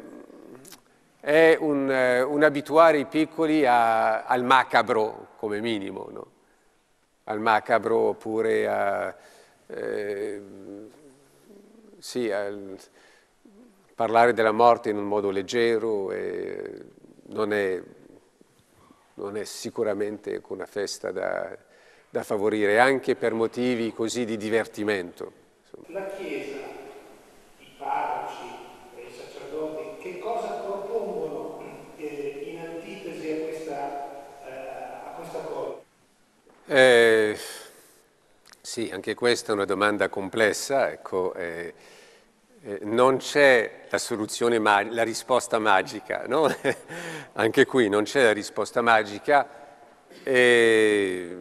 è un, un, abituare i piccoli a, al macabro, come minimo, no? al macabro oppure a, eh, sì, a parlare della morte in un modo leggero, non è, non, è, sicuramente ecco, una festa da da favorire anche per motivi così di divertimento. Insomma. La Chiesa, i parroci e i sacerdoti, che cosa propongono eh, in antitesi a questa, eh, a questa cosa? Eh, sì, anche questa è una domanda complessa, ecco, eh, eh, non c'è la soluzione, la risposta magica, no? [laughs] anche qui non c'è la risposta magica. E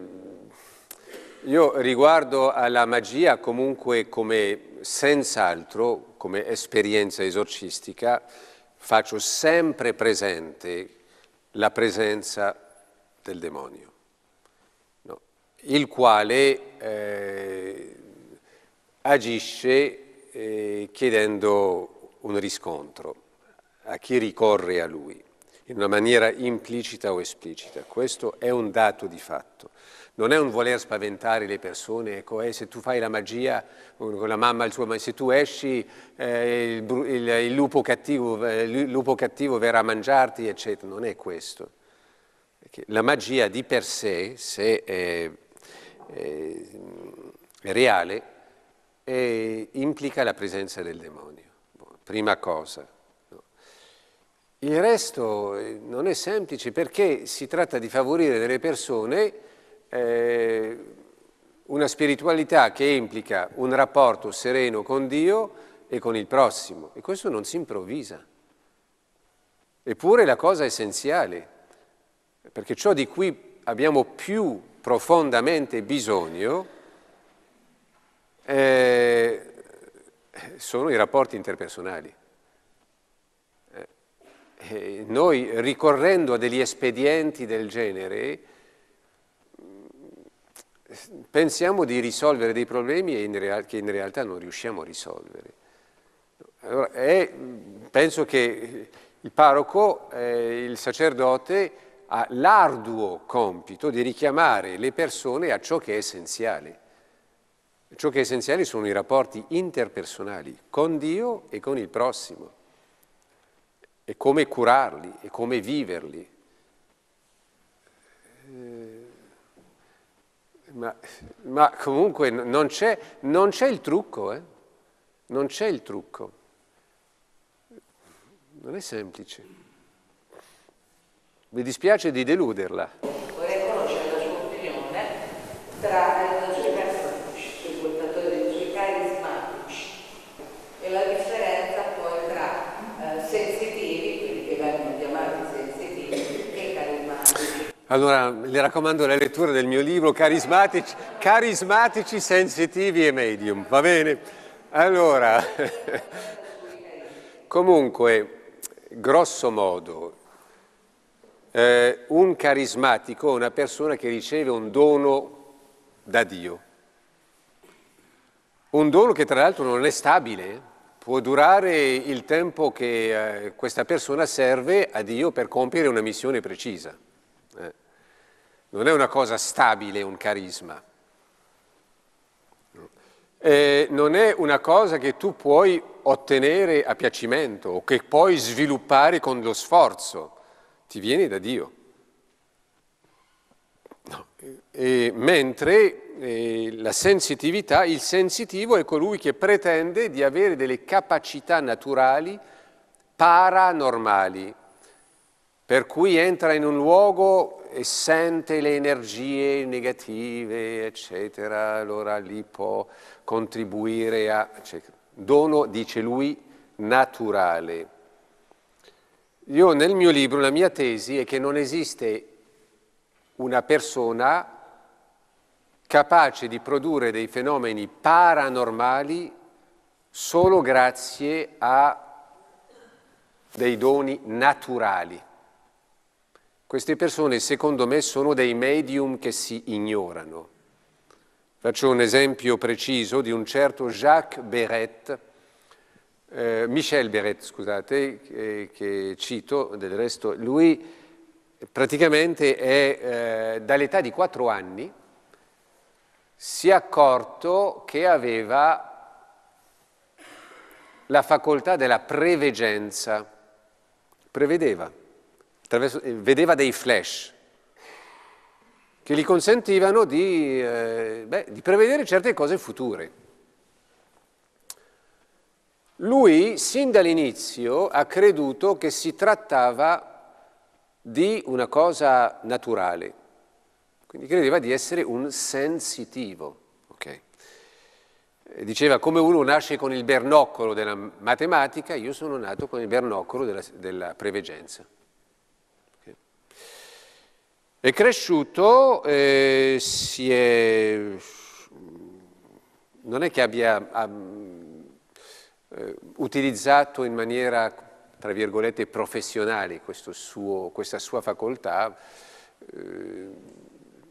io riguardo alla magia comunque come senz'altro, come esperienza esorcistica, faccio sempre presente la presenza del demonio, no? il quale eh, agisce eh, chiedendo un riscontro a chi ricorre a lui, in una maniera implicita o esplicita. Questo è un dato di fatto non è un voler spaventare le persone, ecco, eh, se tu fai la magia con la mamma il suo, se tu esci eh, il, il, il, lupo cattivo, eh, il, lupo cattivo, verrà a mangiarti, eccetera, non è questo. La magia di per sé, se è, è, è reale, implica la presenza del demonio, boh, prima cosa. Il resto eh, non è semplice perché si tratta di favorire delle persone eh, una spiritualità che implica un rapporto sereno con Dio e con il prossimo. E questo non si improvvisa. Eppure la cosa essenziale, perché ciò di cui abbiamo più profondamente bisogno eh, sono i rapporti interpersonali. Eh, eh noi ricorrendo a degli espedienti del genere, pensiamo di risolvere dei problemi in real, che in realtà non riusciamo a risolvere. Allora, è, penso che il parroco, eh, il sacerdote, ha l'arduo compito di richiamare le persone a ciò che è essenziale. Ciò che è essenziale sono i rapporti interpersonali con Dio e con il prossimo, e come curarli, e come viverli. Eh, ma, ma comunque non c'è, non c'è il trucco, eh? non c'è il trucco, non è semplice. Mi dispiace di deluderla. Vorrei conoscere la sua opinione tra Allora, le raccomando la lettura del mio libro Carismatici, Carismatici sensitivi e medium, va bene? Allora, [laughs] comunque, grosso modo, eh, un carismatico è una persona che riceve un dono da Dio. Un dono che tra l'altro non è stabile, eh. può durare il tempo che eh, questa persona serve a Dio per compiere una missione precisa non è una cosa stabile un carisma. E non è una cosa che tu puoi ottenere a piacimento o che puoi sviluppare con lo sforzo, ti viene da Dio. No. E, mentre eh, la sensitività, il sensitivo è colui che pretende di avere delle capacità naturali paranormali, per cui entra in un luogo e sente le energie negative, eccetera, allora lì può contribuire a... Eccetera. Cioè, dono, dice lui, naturale. Io nel mio libro, la mia tesi è che non esiste una persona capace di produrre dei fenomeni paranormali solo grazie a dei doni naturali. Queste persone, secondo me, sono dei medium che si ignorano. Faccio un esempio preciso di un certo Jacques Beret, eh, Michel Beret, scusate, che, che, cito del resto. Lui praticamente è eh, dall'età di quattro anni si è accorto che aveva la facoltà della prevegenza, prevedeva eh, vedeva dei flash che gli consentivano di, eh, beh, di prevedere certe cose future. Lui, sin dall'inizio, ha creduto che si trattava di una cosa naturale, quindi credeva di essere un sensitivo. Okay. Diceva, come uno nasce con il bernoccolo della matematica, io sono nato con il bernoccolo della, della prevegenza. È cresciuto, eh, è... non è che abbia ha, eh, utilizzato in maniera, tra virgolette, professionale suo, questa sua facoltà, eh,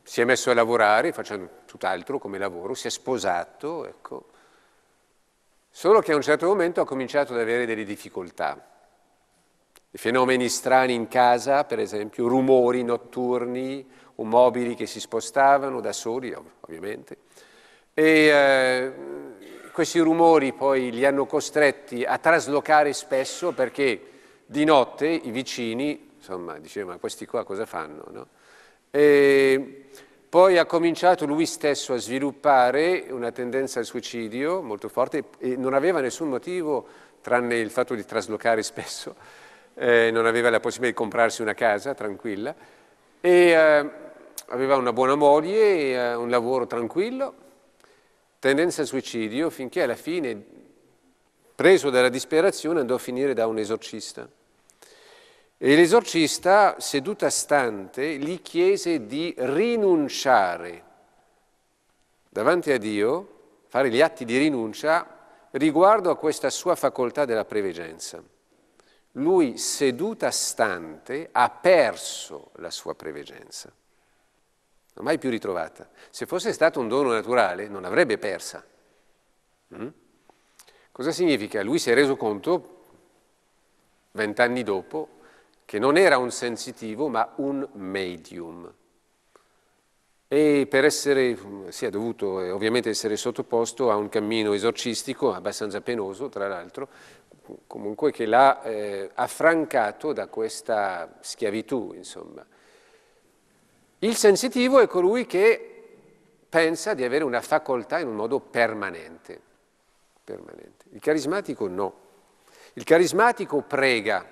si è messo a lavorare facendo tutt'altro come lavoro, si è sposato, ecco. solo che a un certo momento ha cominciato ad avere delle difficoltà fenomeni strani in casa, per esempio, rumori notturni o mobili che si spostavano da soli, ovviamente. E eh, questi rumori poi li hanno costretti a traslocare spesso perché di notte i vicini, insomma, dicevano, ma questi qua cosa fanno? No? E poi ha cominciato lui stesso a sviluppare una tendenza al suicidio molto forte e non aveva nessun motivo, tranne il fatto di traslocare spesso, eh, non aveva la possibilità di comprarsi una casa tranquilla e eh, aveva una buona moglie, eh, un lavoro tranquillo, tendenza al suicidio finché alla fine, preso dalla disperazione, andò a finire da un esorcista. E l'esorcista, seduta stante, gli chiese di rinunciare davanti a Dio, fare gli atti di rinuncia riguardo a questa sua facoltà della preveggenza lui seduta stante ha perso la sua preveggenza, non mai più ritrovata. Se fosse stato un dono naturale non l'avrebbe persa. Mm? Cosa significa? Lui si è reso conto, vent'anni dopo, che non era un sensitivo ma un medium. E per essere, si sì, è dovuto eh, ovviamente essere sottoposto a un cammino esorcistico abbastanza penoso, tra l'altro, comunque che l'ha eh, affrancato da questa schiavitù, insomma. Il sensitivo è colui che pensa di avere una facoltà in un modo permanente. permanente. Il carismatico no. Il carismatico prega.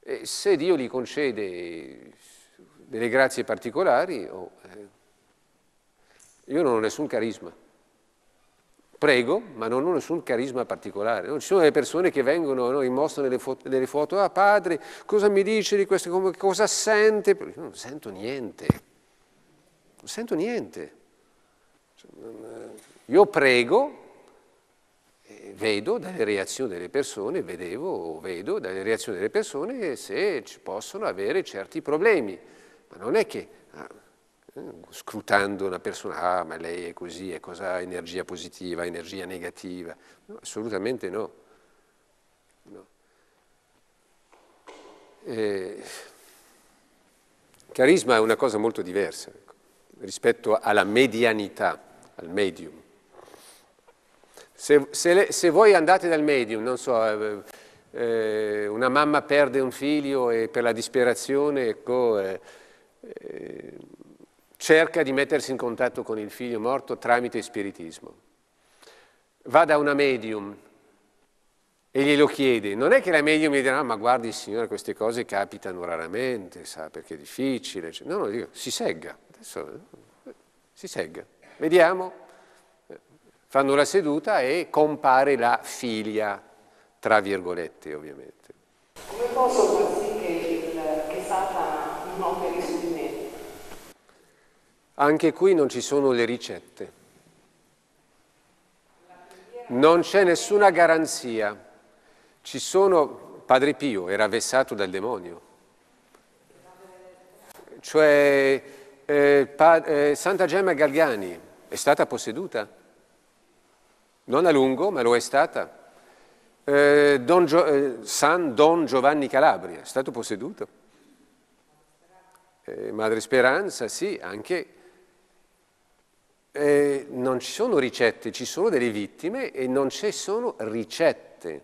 E se Dio gli concede delle grazie particolari, oh, eh, io non ho nessun carisma prego, ma non ho nessun carisma particolare. Non Ci sono delle persone che vengono no, e mostrano delle foto, delle foto, ah padre, cosa mi dice di questo, come, cosa sente? Io non sento niente, non sento niente. Io prego, vedo dalle reazioni delle persone, vedevo o vedo dalle reazioni delle persone se possono avere certi problemi, ma non è che... Ah, scrutando una persona, ah ma lei è così, è cosa ha energia positiva, energia negativa? No, assolutamente no. no. E... Carisma è una cosa molto diversa ecco, rispetto alla medianità, al medium. Se, se, le, se, voi andate dal medium, non so, eh, eh una mamma perde un figlio e per la disperazione, ecco, eh, eh, cerca di mettersi in contatto con il figlio morto tramite spiritismo. Va da una medium e glielo chiede. Non è che la medium gli dirà, ah, ma guardi signora, queste cose capitano raramente, sa, perché è difficile. No, no, dico, si segga, adesso eh, si segga. Vediamo. Fanno la seduta e compare la figlia, tra virgolette ovviamente. Come posso partire? Anche qui non ci sono le ricette. Non c'è nessuna garanzia. Ci sono, Padre Pio era vessato dal demonio. Cioè, eh, pa, eh, Santa Gemma Galgani è stata posseduta. Non a lungo, ma lo è stata. Eh, Don Gio, eh, San Don Giovanni Calabria è stato posseduto. Eh, Madre Speranza, sì, anche eh, non ci sono ricette, ci sono delle vittime e non ci sono ricette.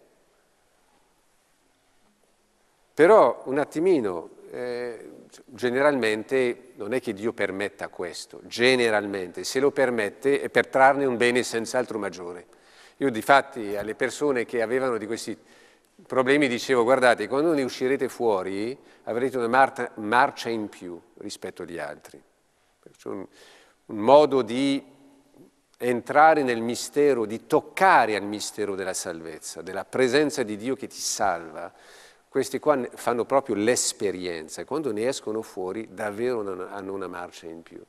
Però un attimino, eh, generalmente non è che Dio permetta questo, generalmente, se lo permette è per trarne un bene senz'altro maggiore. Io di fatti alle persone che avevano di questi problemi dicevo guardate, quando ne uscirete fuori avrete una marcia in più rispetto agli altri un modo di entrare nel mistero, di toccare al mistero della salvezza, della presenza di Dio che ti salva, questi qua fanno proprio l'esperienza e quando ne escono fuori davvero hanno una marcia in più.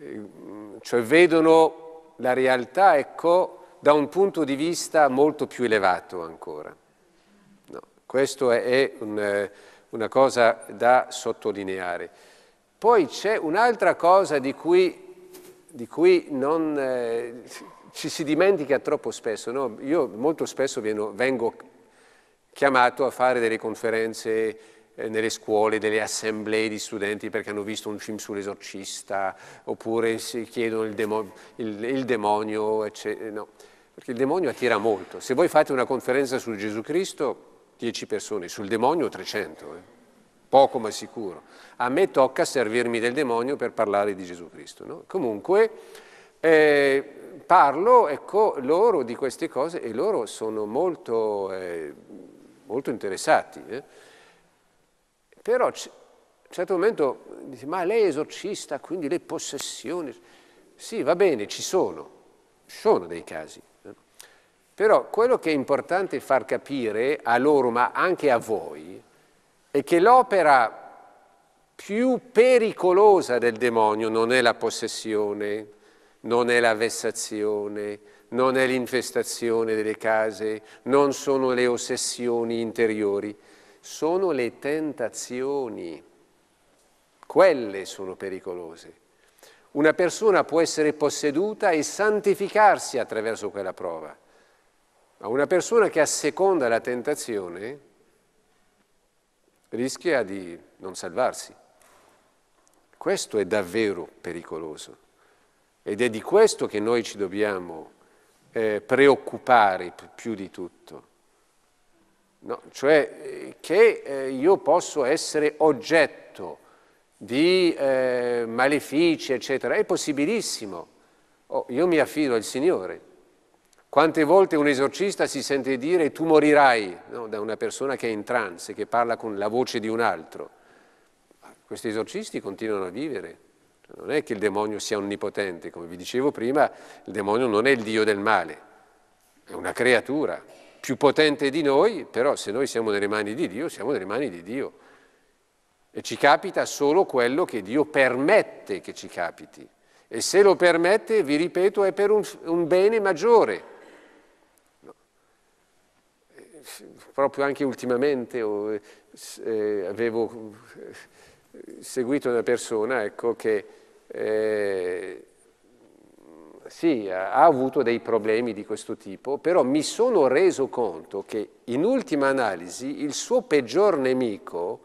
Ehm, cioè vedono la realtà, ecco, da un punto di vista molto più elevato ancora. No, questo è un, eh, una cosa da sottolineare. Poi c'è un'altra cosa di cui, di cui non, eh, ci si dimentica troppo spesso. No? Io molto spesso vengo, vengo chiamato a fare delle conferenze eh, nelle scuole, delle assemblee di studenti perché hanno visto un film sull'esorcista, oppure si chiedono il, demo, il, il demonio, eccetera. Eh, no. Perché il demonio attira molto. Se voi fate una conferenza su Gesù Cristo, 10 persone, sul demonio 300. Eh poco ma sicuro. A me tocca servirmi del demonio per parlare di Gesù Cristo. No? Comunque eh, parlo ecco, loro di queste cose e loro sono molto, eh, molto interessati. Eh? Però a un certo momento dice, ma lei è esorcista, quindi le possessioni... Sì, va bene, ci sono, ci sono dei casi. Eh. Però quello che è importante far capire a loro, ma anche a voi, è che l'opera più pericolosa del demonio non è la possessione, non è la vessazione, non è l'infestazione delle case, non sono le ossessioni interiori, sono le tentazioni. Quelle sono pericolose. Una persona può essere posseduta e santificarsi attraverso quella prova, ma una persona che asseconda la tentazione rischia di non salvarsi. Questo è davvero pericoloso ed è di questo che noi ci dobbiamo eh, preoccupare più di tutto. No, cioè eh, che eh, io posso essere oggetto di eh, malefici, eccetera, è possibilissimo. Oh, io mi affido al Signore quante volte un esorcista si sente dire tu morirai no, da una persona che è in trance, che parla con la voce di un altro. Questi esorcisti continuano a vivere. Non è che il demonio sia onnipotente, come vi dicevo prima, il demonio non è il dio del male, è una creatura più potente di noi, però se noi siamo nelle mani di Dio, siamo nelle mani di Dio. E ci capita solo quello che Dio permette che ci capiti. E se lo permette, vi ripeto, è per un, un bene maggiore proprio anche ultimamente oh, eh, avevo eh, seguito una persona ecco, che eh, sì, ha avuto dei problemi di questo tipo, però mi sono reso conto che in ultima analisi il suo peggior nemico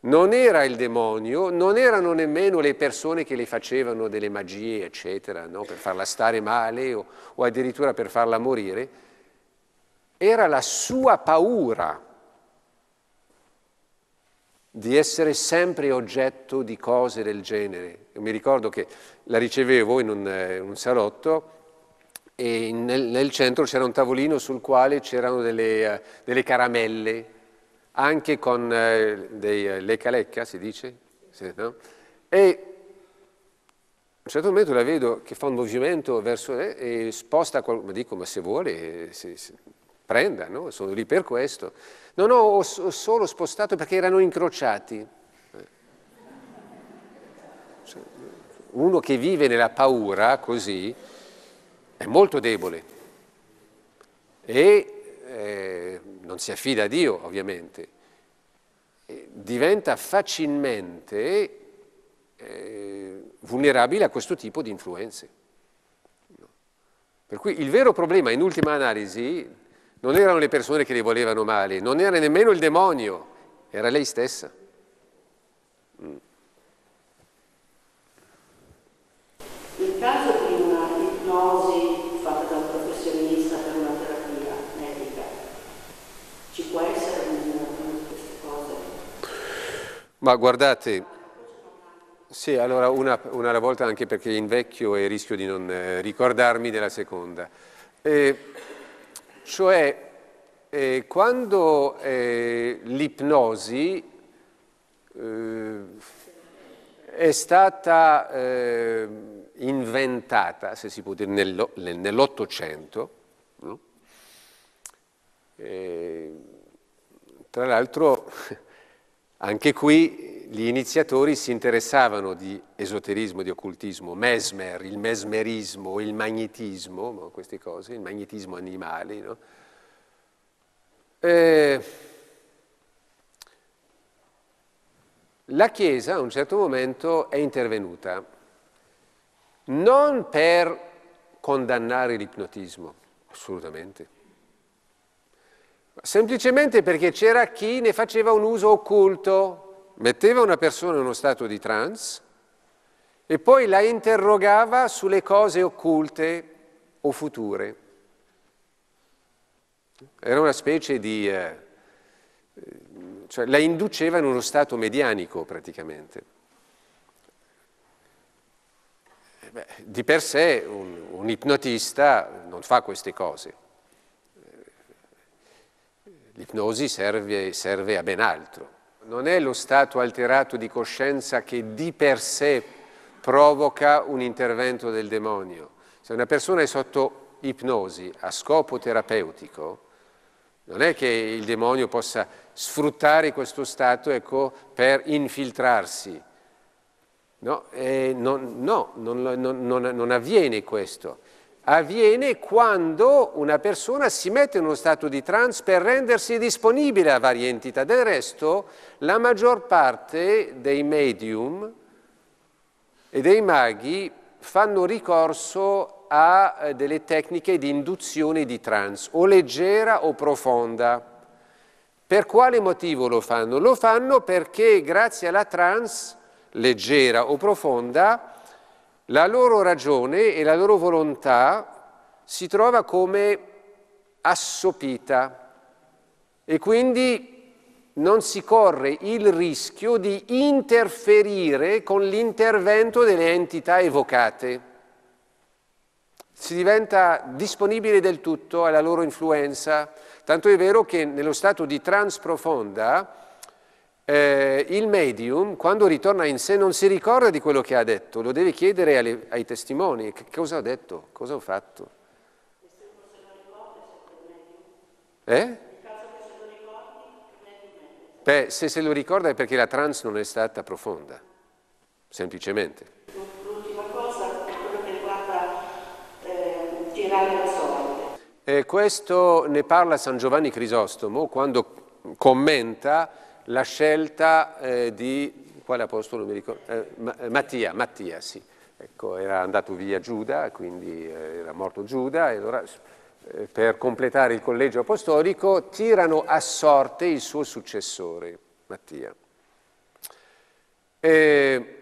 non era il demonio, non erano nemmeno le persone che le facevano delle magie, eccetera, no? per farla stare male o, o addirittura per farla morire, era la sua paura di essere sempre oggetto di cose del genere. Io mi ricordo che la ricevevo in un, eh, in un salotto e nel, nel, centro c'era un tavolino sul quale c'erano delle, eh, delle caramelle, anche con eh, dei lecca-lecca, si dice? Sì, no? E a un certo momento la vedo che fa un movimento verso e sposta qualcosa, ma dico, ma se vuole, se, se, prendano, sono lì per questo. No, no, ho, ho solo spostato perché erano incrociati. Uno che vive nella paura così è molto debole e eh, non si affida a Dio ovviamente, E diventa facilmente eh, vulnerabile a questo tipo di influenze. Per cui il vero problema in ultima analisi non erano le persone che le volevano male, non era nemmeno il demonio, era lei stessa. Mm. In caso di una ipnosi fatta da un professionista per una terapia medica, ci può essere una di queste cose? Ma guardate, sì, allora una, una, alla volta anche perché invecchio e rischio di non eh, ricordarmi della seconda. Eh, cioè, eh, quando eh, l'ipnosi eh, è stata eh, inventata, se si può dire, nell'Ottocento, no? Eh, tra l'altro [laughs] anche qui gli iniziatori si interessavano di esoterismo, di occultismo, mesmer, il mesmerismo, il magnetismo, no, queste cose, il magnetismo animale. No? Eh, la Chiesa a un certo momento è intervenuta, non per condannare l'ipnotismo, assolutamente, semplicemente perché c'era chi ne faceva un uso occulto, metteva una persona in uno stato di trance e poi la interrogava sulle cose occulte o future. Era una specie di... Eh, cioè la induceva in uno stato medianico praticamente. Eh, beh, di per sé un, un ipnotista non fa queste cose. L'ipnosi serve, serve, a ben altro. Non è lo stato alterato di coscienza che di per sé provoca un intervento del demonio. Se una persona è sotto ipnosi a scopo terapeutico, non è che il demonio possa sfruttare questo stato ecco, per infiltrarsi. No, eh, non, no non, non, non avviene questo avviene quando una persona si mette in uno stato di trance per rendersi disponibile a varie entità. Del resto, la maggior parte dei medium e dei maghi fanno ricorso a eh, delle tecniche di induzione di trance, o leggera o profonda. Per quale motivo lo fanno? Lo fanno perché grazie alla trance, leggera o profonda, la loro ragione e la loro volontà si trova come assopita e quindi non si corre il rischio di interferire con l'intervento delle entità evocate. Si diventa disponibile del tutto alla loro influenza, tanto è vero che nello stato di trans profonda eh, il medium quando ritorna in sé non si ricorda di quello che ha detto, lo deve chiedere alle, ai testimoni, che cosa ho detto, cosa ho fatto. Eh? Beh, se se lo ricorda è perché la trance non è stata profonda, semplicemente. Eh, eh, questo ne parla San Giovanni Crisostomo quando commenta la scelta eh, di, quale apostolo mi ricordo? Eh, eh, Mattia, Mattia sì, ecco, era andato via Giuda, quindi eh, era morto Giuda, e allora eh, per completare il collegio apostolico tirano a sorte il suo successore, Mattia. E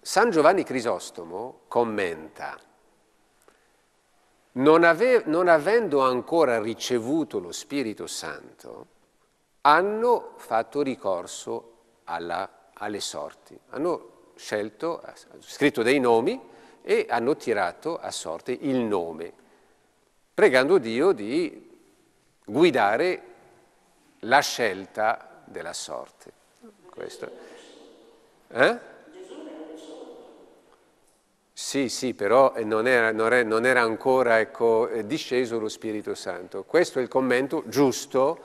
San Giovanni Crisostomo commenta, non, ave, non avendo ancora ricevuto lo Spirito Santo, hanno fatto ricorso alla, alle sorti, hanno scelto, hanno scritto dei nomi e hanno tirato a sorte il nome, pregando Dio di guidare la scelta della sorte. Questo. Eh? Sì, sì, però eh, non era, non era, non era ancora ecco, eh, disceso lo Spirito Santo. Questo è il commento giusto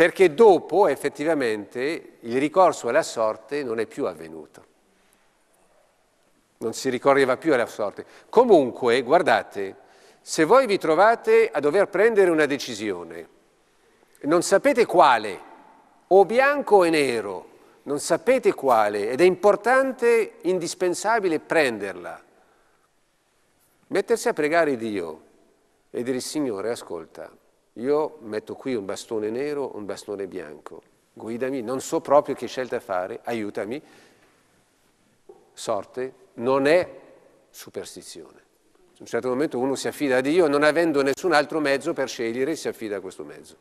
perché dopo effettivamente il ricorso alla sorte non è più avvenuto. Non si ricorreva più alla sorte. Comunque, guardate, se voi vi trovate a dover prendere una decisione, non sapete quale, o bianco o nero, non sapete quale, ed è importante, indispensabile prenderla. Mettersi a pregare Dio e dire Signore, ascolta, io metto qui un bastone nero, un bastone bianco. Guidami, non so proprio che scelta fare, aiutami. Sorte non è superstizione. In un certo momento uno si affida a Dio, non avendo nessun altro mezzo per scegliere, si affida a questo mezzo.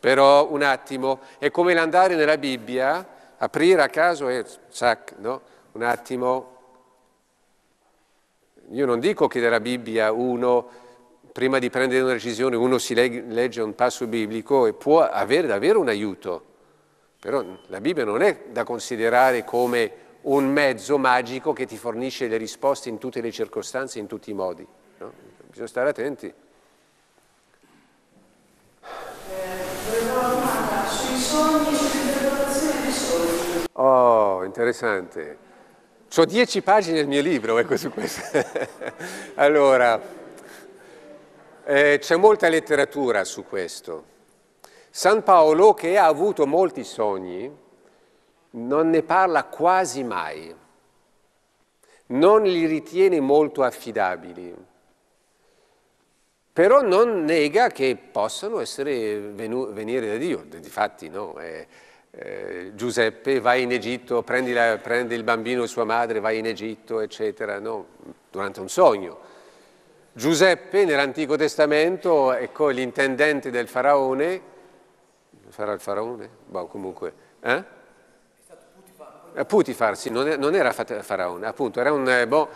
Però un attimo, è come l'andare nella Bibbia, aprire a caso e sac, no? Un attimo. Io non dico che nella Bibbia uno prima di prendere una decisione uno si legge un passo biblico e può avere davvero un aiuto, però la Bibbia non è da considerare come un mezzo magico che ti fornisce le risposte in tutte le circostanze, in tutti i modi. No? Bisogna stare attenti. Oh, interessante. Ho dieci pagine nel mio libro, ecco su questo. [laughs] allora, eh, c'è molta letteratura su questo. San Paolo, che ha avuto molti sogni, non ne parla quasi mai, non li ritiene molto affidabili, però non nega che possano essere venu- venire da Dio, difatti no, eh, Giuseppe va in Egitto, prende il bambino e sua madre, va in Egitto, eccetera, no? durante un sogno. Giuseppe nell'Antico Testamento ecco, l'intendente del faraone, sarà il faraone? Boh, comunque, eh? eh Putifar, sì, non, non era faraone, appunto, era un, eh, boh,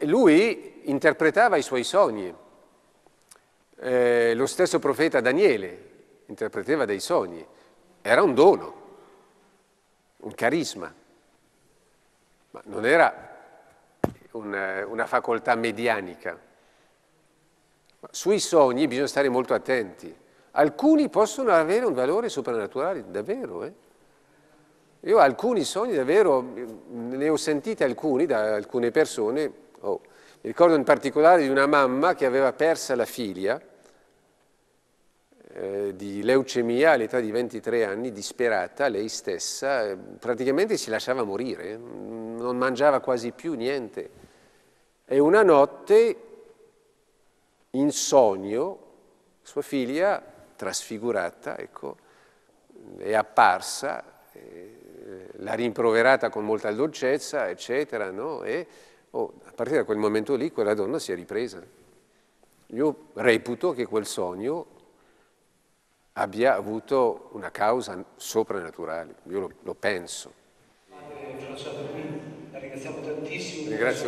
lui interpretava i suoi sogni, eh, lo stesso profeta Daniele interpretava dei sogni, era un dono, un carisma, ma non era una, eh, una facoltà medianica sui sogni bisogna stare molto attenti. Alcuni possono avere un valore soprannaturale, davvero. Eh? Io alcuni sogni, davvero, ne ho sentiti alcuni da alcune persone. Oh. Mi ricordo in particolare di una mamma che aveva persa la figlia eh, di leucemia all'età di 23 anni, disperata lei stessa, praticamente si lasciava morire, non mangiava quasi più niente. E una notte in sogno sua figlia trasfigurata, ecco, è apparsa, eh, l'ha rimproverata con molta dolcezza, eccetera, no? E oh, a partire da quel momento lì quella donna si è ripresa. Io reputo che quel sogno abbia avuto una causa soprannaturale, io lo, lo penso. Ringrazio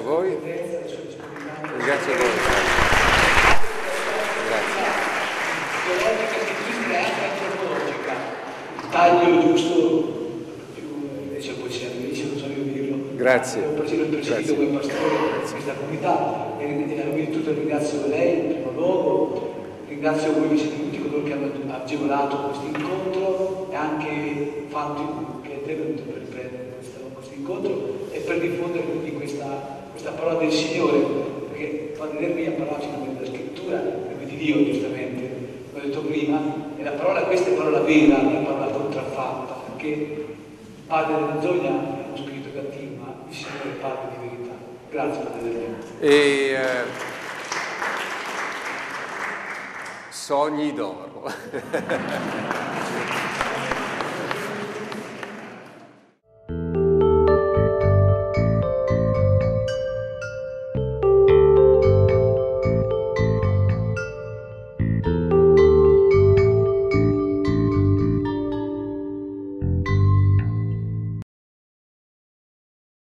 voi. Ringrazio voi anche antropologica. Taglio giusto, grazie. Ho piacere intercedito come pastore di questa comunità e a nome di tutto ringrazio lei in primo luogo, ringrazio voi che siete tutti coloro che hanno agevolato questo incontro e anche fatto che è venuto per riprendere questo, questo, incontro e per diffondere quindi questa, questa parola del Signore, perché fa vedermi a parlarci in della scrittura, Dio giustamente, l'ho detto prima, e la parola questa è parola vera, non è parola contraffatta, perché padre della gioia è uno spirito cattivo, ma il Signore è padre di verità. Grazie padre della gioia. Eh, sogni d'oro. [laughs]